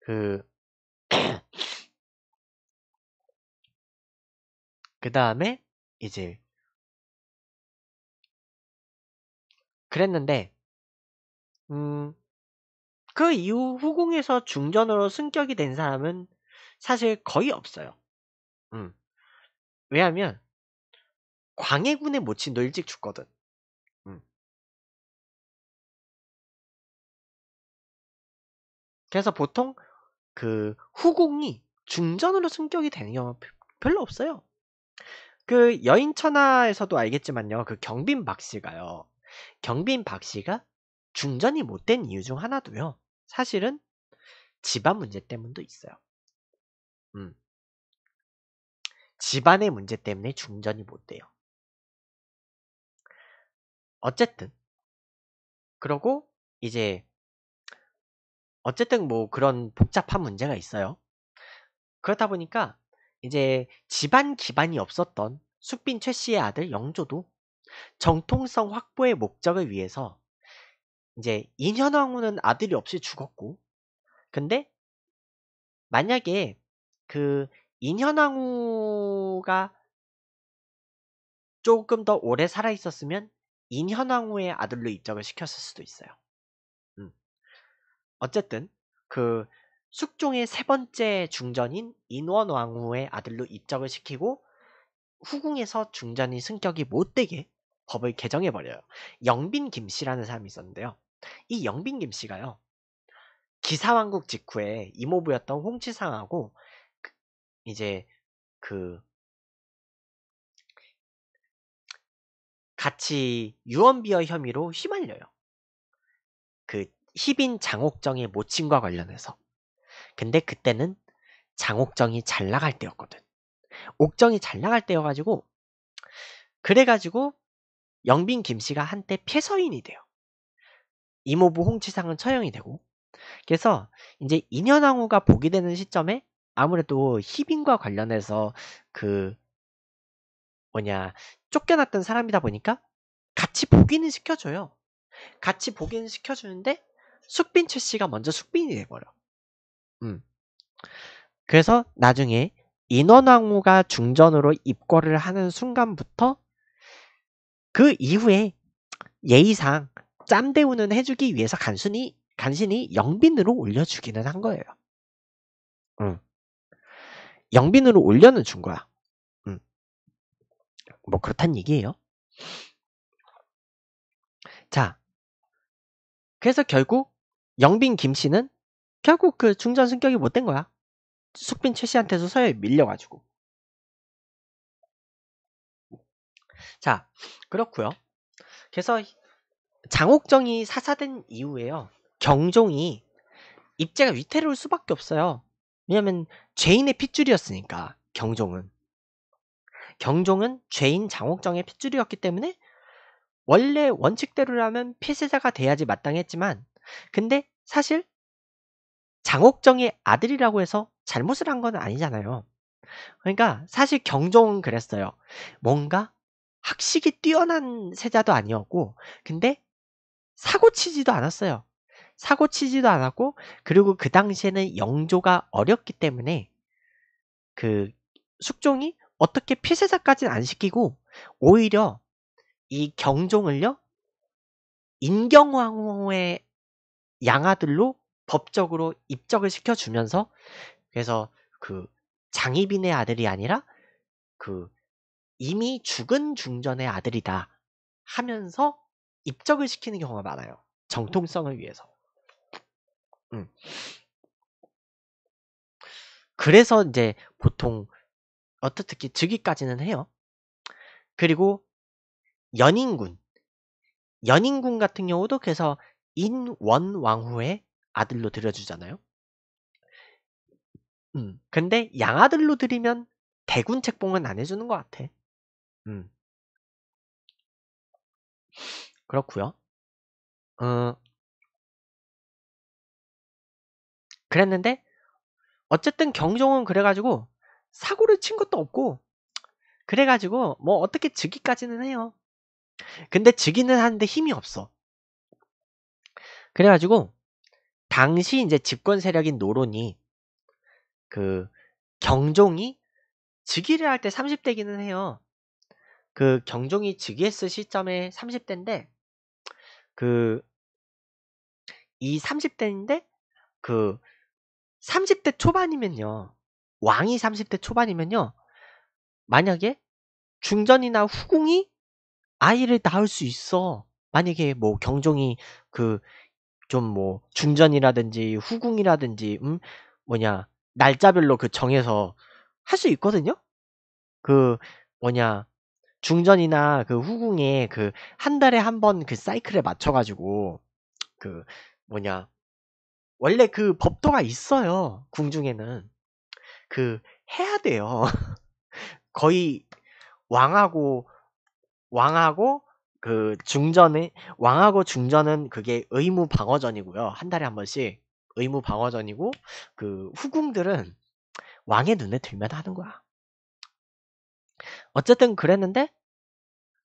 그그 (clears throat) 그 다음에 이제 그랬는데 음그 이후 후궁에서 중전으로 승격이 된 사람은 사실 거의 없어요. 음. 왜냐하면 광해군의 모친도 일찍 죽거든. 음. 그래서 보통 그후궁이 중전으로 승격이 되는 경우 별로 없어요. 그 여인천하에서도 알겠지만요. 그 경빈 박씨가요. 경빈 박씨가 중전이 못된 이유 중 하나도요. 사실은 집안 문제 때문도 있어요. 음. 집안의 문제 때문에 중전이 못 돼요. 어쨌든 그러고 이제 어쨌든 뭐 그런 복잡한 문제가 있어요. 그렇다 보니까 이제 집안 기반이 없었던 숙빈 최 씨의 아들 영조도 정통성 확보의 목적을 위해서 이제 인현왕후는 아들이 없이 죽었고 근데 만약에 그 인현왕후가 조금 더 오래 살아있었으면 인현왕후의 아들로 입적을 시켰을 수도 있어요. 음. 어쨌든 그 숙종의 세 번째 중전인 인원왕후의 아들로 입적을 시키고 후궁에서 중전인 승격이 못되게 법을 개정해버려요. 영빈 김씨라는 사람이 있었는데요. 이 영빈 김씨가요. 기사왕국 직후에 이모부였던 홍치상하고 이제 그 같이 유언비어 혐의로 휘말려요. 그 희빈 장옥정의 모친과 관련해서. 근데 그때는 장옥정이 잘 나갈 때였거든. 옥정이 잘 나갈 때여가지고 그래가지고 영빈 김씨가 한때 폐서인이 돼요. 이모부 홍치상은 처형이 되고 그래서 이제 인현왕후가 복이 되는 시점에 아무래도 희빈과 관련해서 그 뭐냐 쫓겨났던 사람이다 보니까 같이 보기는 시켜줘요. 같이 보기는 시켜주는데 숙빈 최 씨가 먼저 숙빈이 돼버려. 음. 그래서 나중에 인원왕후가 중전으로 입궐을 하는 순간부터 그 이후에 예의상 짬대우는 해주기 위해서 간순히 간신히 영빈으로 올려주기는 한 거예요. 음. 영빈으로 올려는 준 거야. 음. 뭐 그렇단 얘기예요. 자, 그래서 결국 영빈 김 씨는 결국 그 중전 승격이 못 된 거야. 숙빈 최 씨한테서 서열 밀려가지고. 자, 그렇고요. 그래서 장옥정이 사사된 이후에요. 경종이 입제가 위태로울 수밖에 없어요. 왜냐면 죄인의 핏줄이었으니까 경종은 경종은 죄인 장옥정의 핏줄이었기 때문에 원래 원칙대로라면 피해자가 돼야지 마땅했지만 근데 사실 장옥정의 아들이라고 해서 잘못을 한 건 아니잖아요. 그러니까 사실 경종은 그랬어요. 뭔가 학식이 뛰어난 세자도 아니었고 근데 사고치지도 않았어요. 사고 치지도 않았고 그리고 그 당시에는 영조가 어렸기 때문에 그 숙종이 어떻게 피세자까지는안 시키고 오히려 이 경종을요 인경왕후의 양아들로 법적으로 입적을 시켜주면서 그래서 그 장희빈의 아들이 아니라 그 이미 죽은 중전의 아들이다 하면서 입적을 시키는 경우가 많아요. 정통성을 위해서. 그래서 이제 보통 어떻게 즉위까지는 해요. 그리고 연인군 연인군 같은 경우도 그래서 인원왕후의 아들로 들여주잖아요. 음, 근데 양아들로 들이면 대군 책봉은 안 해주는 것 같아. 음. 그렇구요. 어, 그랬는데 어쨌든 경종은 그래가지고 사고를 친 것도 없고 그래가지고 뭐 어떻게 즉위까지는 해요. 근데 즉위는 하는데 힘이 없어. 그래가지고 당시 이제 집권 세력인 노론이 그 경종이 즉위를 할 때 30대기는 해요. 그 경종이 즉위했을 시점에 30대인데 그 이 30대인데 그 30대 초반이면요. 왕이 30대 초반이면요. 만약에 중전이나 후궁이 아이를 낳을 수 있어. 만약에 뭐 경종이 그 좀 뭐 중전이라든지 후궁이라든지 음 뭐냐 날짜별로 그 정해서 할 수 있거든요. 그 뭐냐 중전이나 그 후궁에 그한 달에 한 번 그 사이클에 맞춰 가지고 그 뭐냐 원래 그 법도가 있어요. 궁중에는. 그 해야 돼요. (laughs) 거의 왕하고 왕하고 그 중전의 왕하고 중전은 그게 의무 방어전이고요. 한 달에 한 번씩 의무 방어전이고 그 후궁들은 왕의 눈에 들면 하는 거야. 어쨌든 그랬는데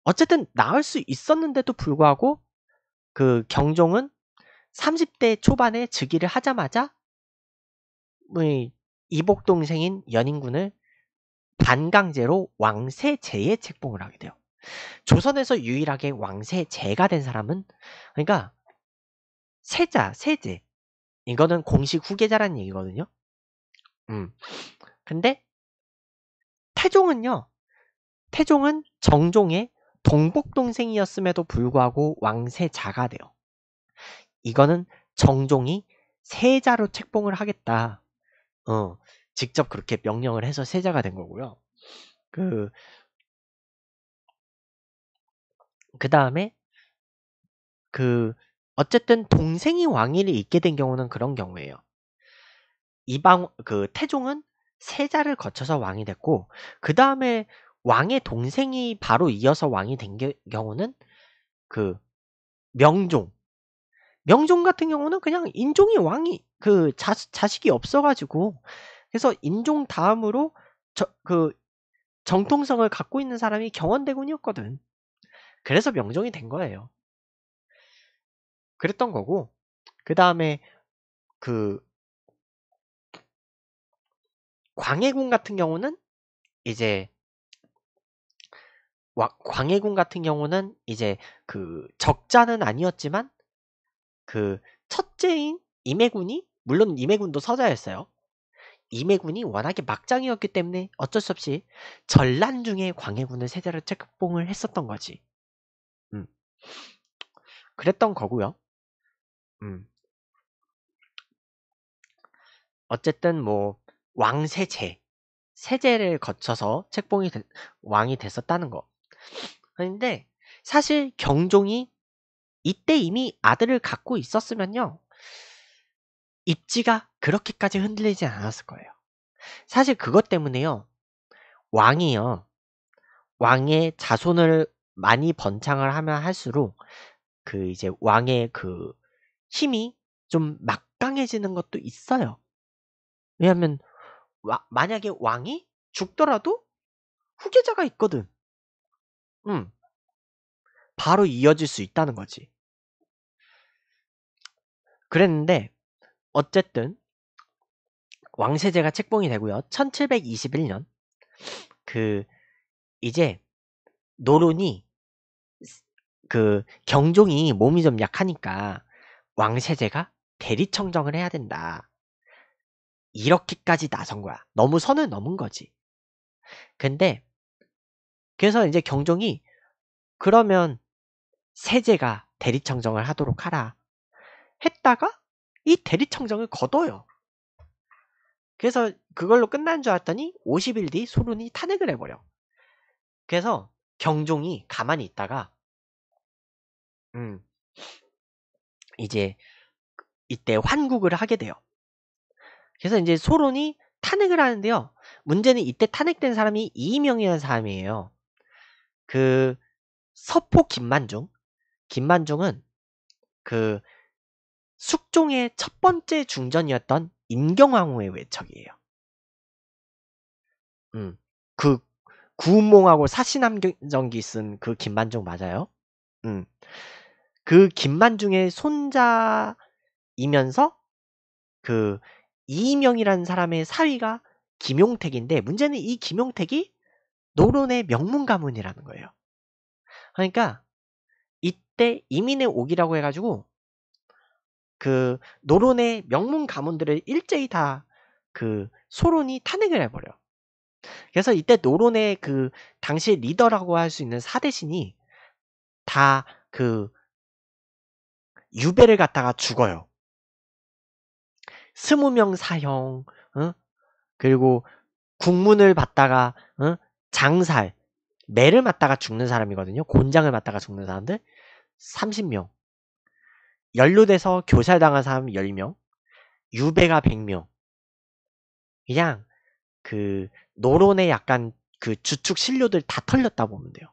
어쨌든 나을 수 있었는데도 불구하고 그 경종은 30대 초반에 즉위를 하자마자 이복 동생인 연인군을 반강제로 왕세제에 책봉을 하게 돼요. 조선에서 유일하게 왕세제가 된 사람은 그러니까 세자, 세제 이거는 공식 후계자라는 얘기거든요. 음. 근데 태종은요. 태종은 정종의 동복 동생이었음에도 불구하고 왕세자가 돼요. 이거는 정종이 세자로 책봉을 하겠다. 어, 직접 그렇게 명령을 해서 세자가 된 거고요. 그, 그 다음에, 그, 어쨌든 동생이 왕위를 잇게 된 경우는 그런 경우예요. 이방, 그, 태종은 세자를 거쳐서 왕이 됐고, 그 다음에 왕의 동생이 바로 이어서 왕이 된 게, 경우는 그, 명종, 명종 같은 경우는 그냥 인종이 왕이 그 자, 자식이 없어가지고 그래서 인종 다음으로 저, 그 정통성을 갖고 있는 사람이 경원대군이었거든. 그래서 명종이 된 거예요. 그랬던 거고 그 다음에 그 광해군 같은 경우는 이제 광해군 같은 경우는 이제 그 적자는 아니었지만 그 첫째인 임해군이 물론 임해군도 서자였어요. 임해군이 워낙에 막장이었기 때문에 어쩔 수 없이 전란 중에 광해군을 세자로 책봉을 했었던 거지. 음. 그랬던 거고요. 음. 어쨌든 뭐 왕세제 세제를 거쳐서 책봉이 되, 왕이 됐었다는 거. 그런데 사실 경종이 이때 이미 아들을 갖고 있었으면요. 입지가 그렇게까지 흔들리지 않았을 거예요. 사실 그것 때문에요. 왕이요. 왕의 자손을 많이 번창을 하면 할수록 그 이제 왕의 그 힘이 좀 막강해지는 것도 있어요. 왜냐하면 와, 만약에 왕이 죽더라도 후계자가 있거든. 음, 바로 이어질 수 있다는 거지. 그랬는데 어쨌든 왕세제가 책봉이 되고요. 1721년 그 이제 노론이 그 경종이 몸이 좀 약하니까 왕세제가 대리청정을 해야 된다. 이렇게까지 나선 거야. 너무 선을 넘은 거지. 근데 그래서 이제 경종이 그러면 세제가 대리청정을 하도록 하라. 했다가 이 대리청정을 거둬요. 그래서 그걸로 끝난 줄 알았더니 50일 뒤 소론이 탄핵을 해버려. 그래서 경종이 가만히 있다가 음 이제 이때 환국을 하게 돼요. 그래서 이제 소론이 탄핵을 하는데요. 문제는 이때 탄핵된 사람이 이명이라는 사람이에요. 그 서포 김만중, 김만중은 그 숙종의 첫 번째 중전이었던 임경왕후의 외척이에요. 음, 그 구운몽하고 사신함정기 쓴 그 김만중 맞아요? 음, 그 김만중의 손자이면서 그 이명이라는 사람의 사위가 김용택인데 문제는 이 김용택이 노론의 명문 가문이라는 거예요. 그러니까 이때 이민의 옥이라고 해가지고 그 노론의 명문 가문들을 일제히 다 그 소론이 탄핵을 해버려. 그래서 이때 노론의 그 당시 리더라고 할 수 있는 사대신이 다 그 유배를 갔다가 죽어요. 스무 명 사형, 어? 그리고 국문을 받다가 어? 장살, 매를 맞다가 죽는 사람이거든요. 곤장을 맞다가 죽는 사람들 30명. 연루돼서 교살당한 사람 10명, 유배가 100명. 그냥 그 노론의 약간 그 주축 신료들 다 털렸다 보면 돼요.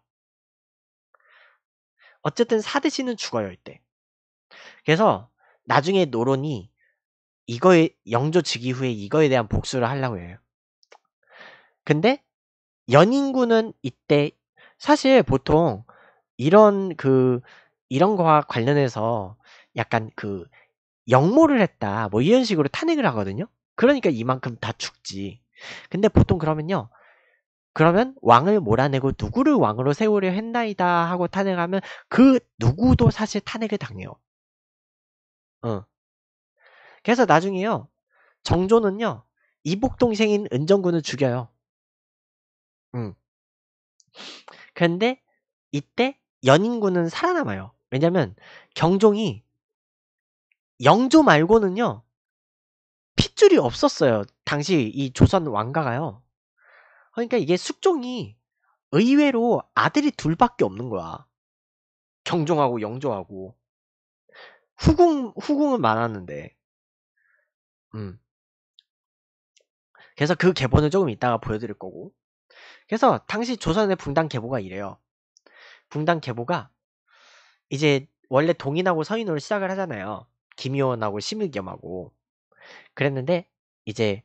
어쨌든 사드시는 죽어요 이때. 그래서 나중에 노론이 이거에 영조 즉위 후에 이거에 대한 복수를 하려고 해요. 근데 연인군은 이때 사실 보통 이런 그 이런 거와 관련해서 약간 그 역모를 했다 뭐 이런 식으로 탄핵을 하거든요. 그러니까 이만큼 다 죽지. 근데 보통 그러면요. 그러면 왕을 몰아내고 누구를 왕으로 세우려 했나이다 하고 탄핵하면 그 누구도 사실 탄핵을 당해요. 어. 그래서 나중에요. 정조는요. 이복 동생인 은정군을 죽여요. 음. 그런데 이때 연인군은 살아남아요. 왜냐면 경종이 영조 말고는요 핏줄이 없었어요. 당시 이 조선 왕가가요. 그러니까 이게 숙종이 의외로 아들이 둘밖에 없는 거야. 경종하고 영조하고 후궁 후궁은 많았는데. 음. 그래서 그 계보는 조금 이따가 보여드릴 거고. 그래서 당시 조선의 붕당 계보가 이래요. 붕당 계보가 이제 원래 동인하고 서인으로 시작을 하잖아요. 김효원하고 심의겸하고 그랬는데 이제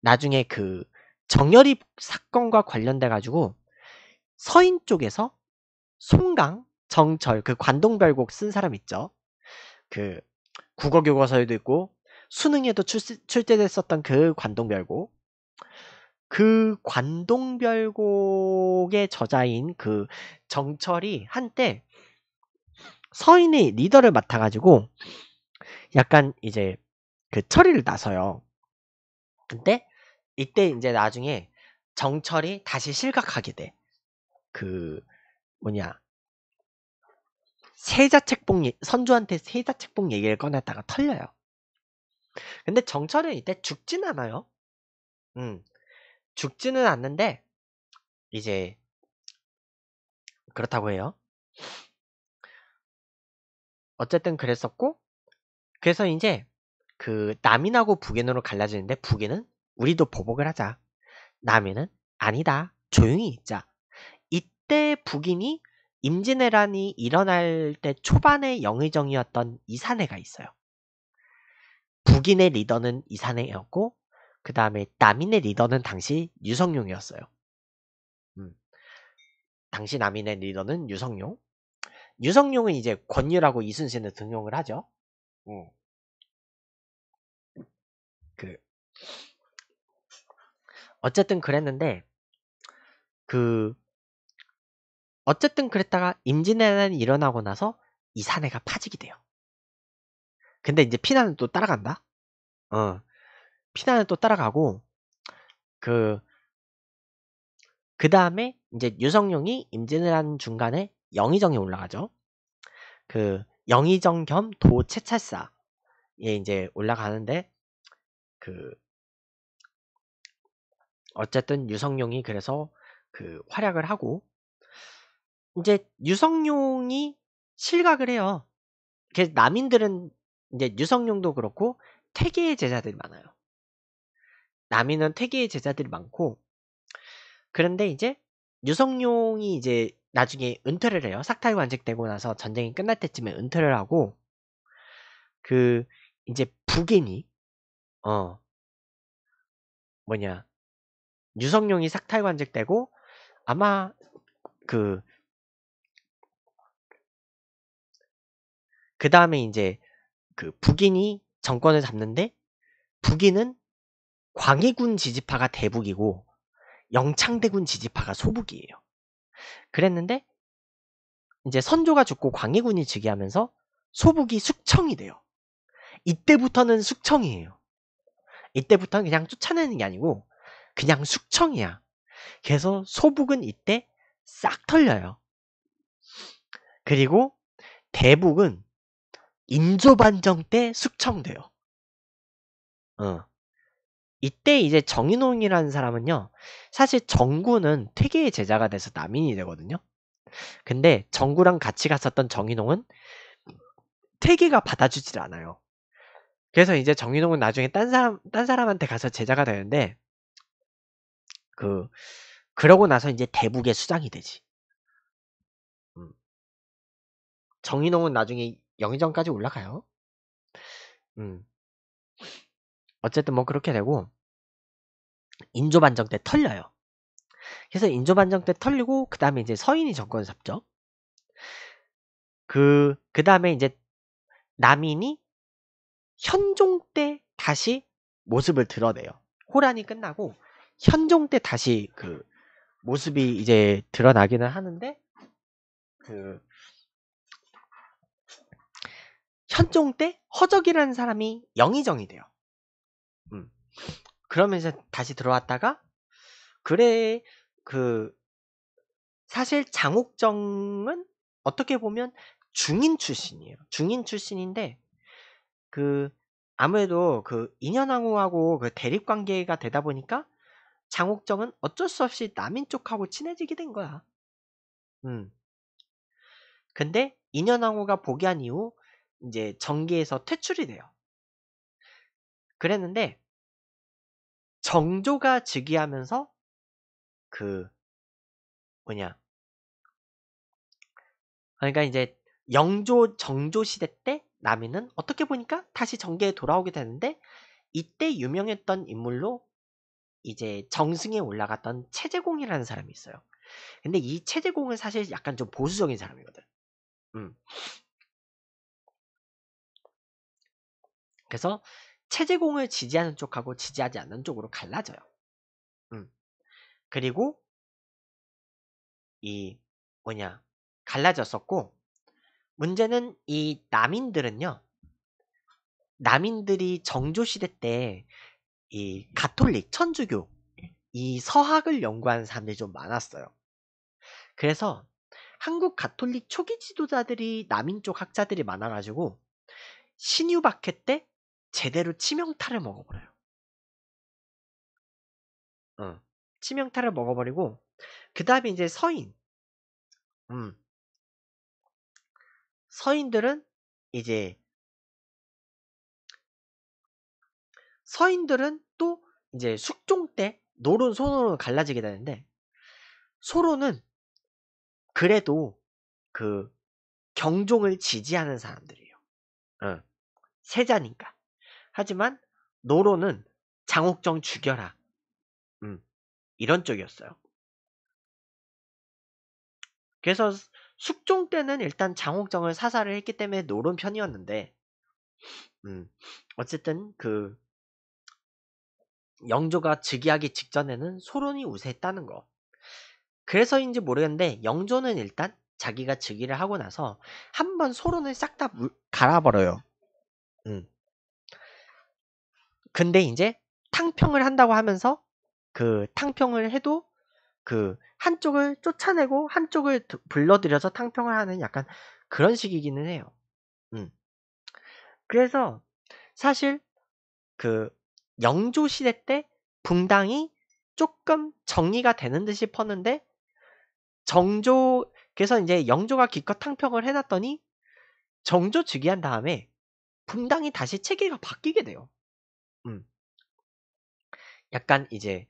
나중에 그 정열이 사건과 관련돼 가지고 서인 쪽에서 송강 정철 그 관동별곡 쓴 사람 있죠 그 국어 교과서에도 있고 수능에도 출, 제됐었던그 관동별곡 그 관동별곡의 저자인 그 정철이 한때 서인이 리더를 맡아가지고 약간 이제 그 처리를 나서요. 근데 이때 이제 나중에 정철이 다시 실각하게 돼. 그 뭐냐 세자책봉 선조한테 세자책봉 얘기를 꺼냈다가 털려요. 근데 정철은 이때 죽진 않아요. 음 죽지는 않는데 이제 그렇다고 해요. 어쨌든 그랬었고 그래서 이제 그 남인하고 북인으로 갈라지는데 북인은 우리도 보복을 하자. 남인은 아니다. 조용히 있자. 이때 북인이 임진왜란이 일어날 때 초반에 영의정이었던 이산해가 있어요. 북인의 리더는 이산해였고 그 다음에 남인의 리더는 당시 유성룡이었어요. 음. 당시 남인의 리더는 유성룡. 유성룡은 이제 권유라고 이순신을 등용을 하죠. 음. 그 어쨌든 그랬는데 그 어쨌든 그랬다가 임진왜란이 일어나고 나서 이 사내가 파직이 돼요. 근데 이제 피난은또 따라간다. 어. 피난은또 따라가고 그그 그 다음에 이제 유성룡이 임진왜란 중간에 영의정이 올라가죠. 그 영의정 겸 도채찰사에 이제 올라가는데 그 어쨌든 유성룡이 그래서 그 활약을 하고 이제 유성룡이 실각을 해요. 그래서 남인들은 이제 유성룡도 그렇고 퇴계의 제자들이 많아요. 남인은 퇴계의 제자들이 많고 그런데 이제 유성룡이 이제 나중에 은퇴를 해요. 삭탈 관직되고 나서 전쟁이 끝날 때쯤에 은퇴를 하고 그 이제 북인이 어 뭐냐 유성룡이 삭탈 관직되고 아마 그 그다음에 이제 그 북인이 정권을 잡는데 북인은 광해군 지지파가 대북이고 영창대군 지지파가 소북이에요. 그랬는데 이제 선조가 죽고 광해군이 즉위하면서 소북이 숙청이 돼요. 이때부터는 숙청이에요. 이때부터는 그냥 쫓아내는 게 아니고 그냥 숙청이야. 그래서 소북은 이때 싹 털려요. 그리고 대북은 인조반정 때 숙청돼요. 어. 이때 이제 정인홍이라는 사람은요, 사실 정구는 퇴계의 제자가 돼서 남인이 되거든요. 근데 정구랑 같이 갔었던 정인홍은 퇴계가 받아주질 않아요. 그래서 이제 정인홍은 나중에 딴 사람, 딴 사람한테 가서 제자가 되는데, 그, 그러고 나서 이제 대북의 수장이 되지. 음. 정인홍은 나중에 영의정까지 올라가요. 음. 어쨌든 뭐 그렇게 되고 인조반정 때 털려요. 그래서 인조반정 때 털리고 그 다음에 이제 서인이 정권을 잡죠. 그, 그 다음에 이제 남인이 현종 때 다시 모습을 드러내요. 호란이 끝나고 현종 때 다시 그 모습이 이제 드러나기는 하는데 그 현종 때 허적이라는 사람이 영의정이 돼요. 그러면서 다시 들어왔다가 그래 그 사실 장옥정은 어떻게 보면 중인 출신이에요. 중인 출신인데 그 아무래도 그 인현왕후하고 그 대립 관계가 되다 보니까 장옥정은 어쩔 수 없이 남인 쪽하고 친해지게 된 거야. 음. 근데 인현왕후가 복위한 이후 이제 정계에서 퇴출이 돼요. 그랬는데 정조가 즉위하면서 그 뭐냐 그러니까 이제 영조 정조 시대 때 남인은 어떻게 보니까 다시 정계에 돌아오게 되는데 이때 유명했던 인물로 이제 정승에 올라갔던 체제공이라는 사람이 있어요. 근데 이 체제공은 사실 약간 좀 보수적인 사람이거든. 음. 그래서 체제공을 지지하는 쪽하고 지지하지 않는 쪽으로 갈라져요. 음. 그리고 이 뭐냐 갈라졌었고 문제는 이 남인들은요. 남인들이 정조시대 때 이 가톨릭, 천주교, 이 서학을 연구하는 사람들이 좀 많았어요. 그래서 한국 가톨릭 초기 지도자들이 남인 쪽 학자들이 많아가지고 신유박해 때 제대로 치명타를 먹어버려요. 어, 치명타를 먹어버리고 그 다음에 이제 서인 음. 서인들은 이제 서인들은 또 이제 숙종 때 노론 소론으로 갈라지게 되는데 소론은 그래도 그 경종을 지지하는 사람들이에요. 어. 세자니까. 하지만 노론은 장옥정 죽여라. 음, 이런 쪽이었어요. 그래서 숙종 때는 일단 장옥정을 사살을 했기 때문에 노론 편이었는데, 음, 어쨌든 그 영조가 즉위하기 직전에는 소론이 우세했다는 거. 그래서인지 모르겠는데 영조는 일단 자기가 즉위를 하고 나서 한번 소론을 싹 다 갈아버려요. 음. 근데 이제 탕평을 한다고 하면서 그 탕평을 해도 그 한쪽을 쫓아내고 한쪽을 불러들여서 탕평을 하는 약간 그런 식이기는 해요. 음. 그래서 사실 그 영조 시대 때 붕당이 조금 정리가 되는 듯이 퍼는데 정조 그서 이제 영조가 기껏 탕평을 해놨더니 정조 즉위한 다음에 붕당이 다시 체계가 바뀌게 돼요. 음. 약간 이제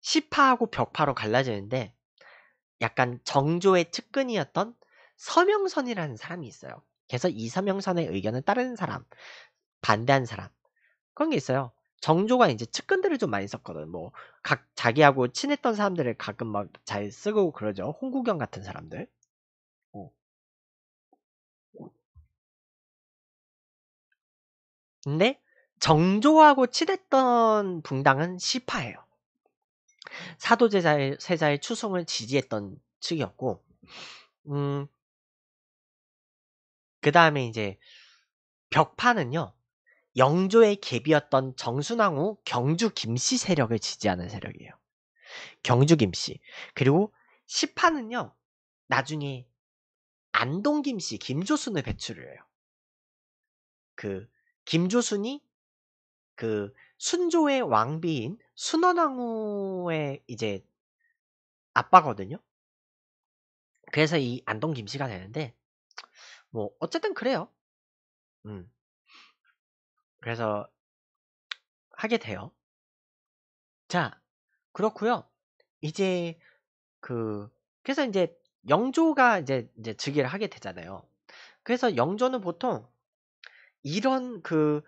시파하고 벽파로 갈라지는데 약간 정조의 측근이었던 서명선이라는 사람이 있어요. 그래서 이 서명선의 의견을 따르는 사람, 반대한 사람 그런 게 있어요. 정조가 이제 측근들을 좀 많이 썼거든. 뭐 각 자기하고 친했던 사람들을 가끔 막 잘 쓰고 그러죠. 홍구경 같은 사람들. 어. 근데 정조하고 치했던 붕당은 시파예요. 사도제자의 세자의 추송을 지지했던 측이었고, 음, 그 다음에 이제 벽파는요, 영조의 계비였던 정순왕후 경주 김씨 세력을 지지하는 세력이에요. 경주 김씨. 그리고 시파는요, 나중에 안동 김씨, 김조순을 배출을 해요. 그, 김조순이 그 순조의 왕비인 순원왕후의 이제 아빠거든요. 그래서 이 안동 김씨가 되는데 뭐 어쨌든 그래요. 음. 그래서 하게 돼요. 자, 그렇고요. 이제 그 그래서 이제 영조가 이제 이제 즉위를 하게 되잖아요. 그래서 영조는 보통 이런 그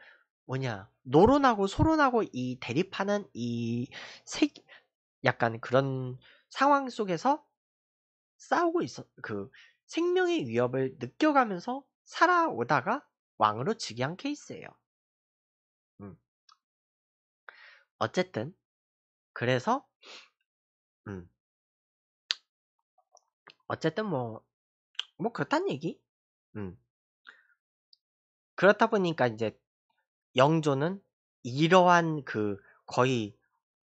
뭐냐 노론하고 소론하고 이 대립하는 이 세, 약간 그런 상황 속에서 싸우고 있어 그 생명의 위협을 느껴가면서 살아오다가 왕으로 즉위한 케이스예요. 음. 어쨌든 그래서 음. 어쨌든 뭐뭐 뭐 그렇단 얘기. 음. 그렇다 보니까 이제 영조는 이러한 그 거의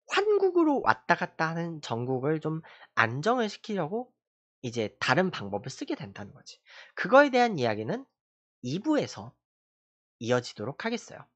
환국으로 왔다 갔다 하는 전국을 좀 안정을 시키려고 이제 다른 방법을 쓰게 된다는 거지. 그거에 대한 이야기는 2부에서 이어지도록 하겠어요.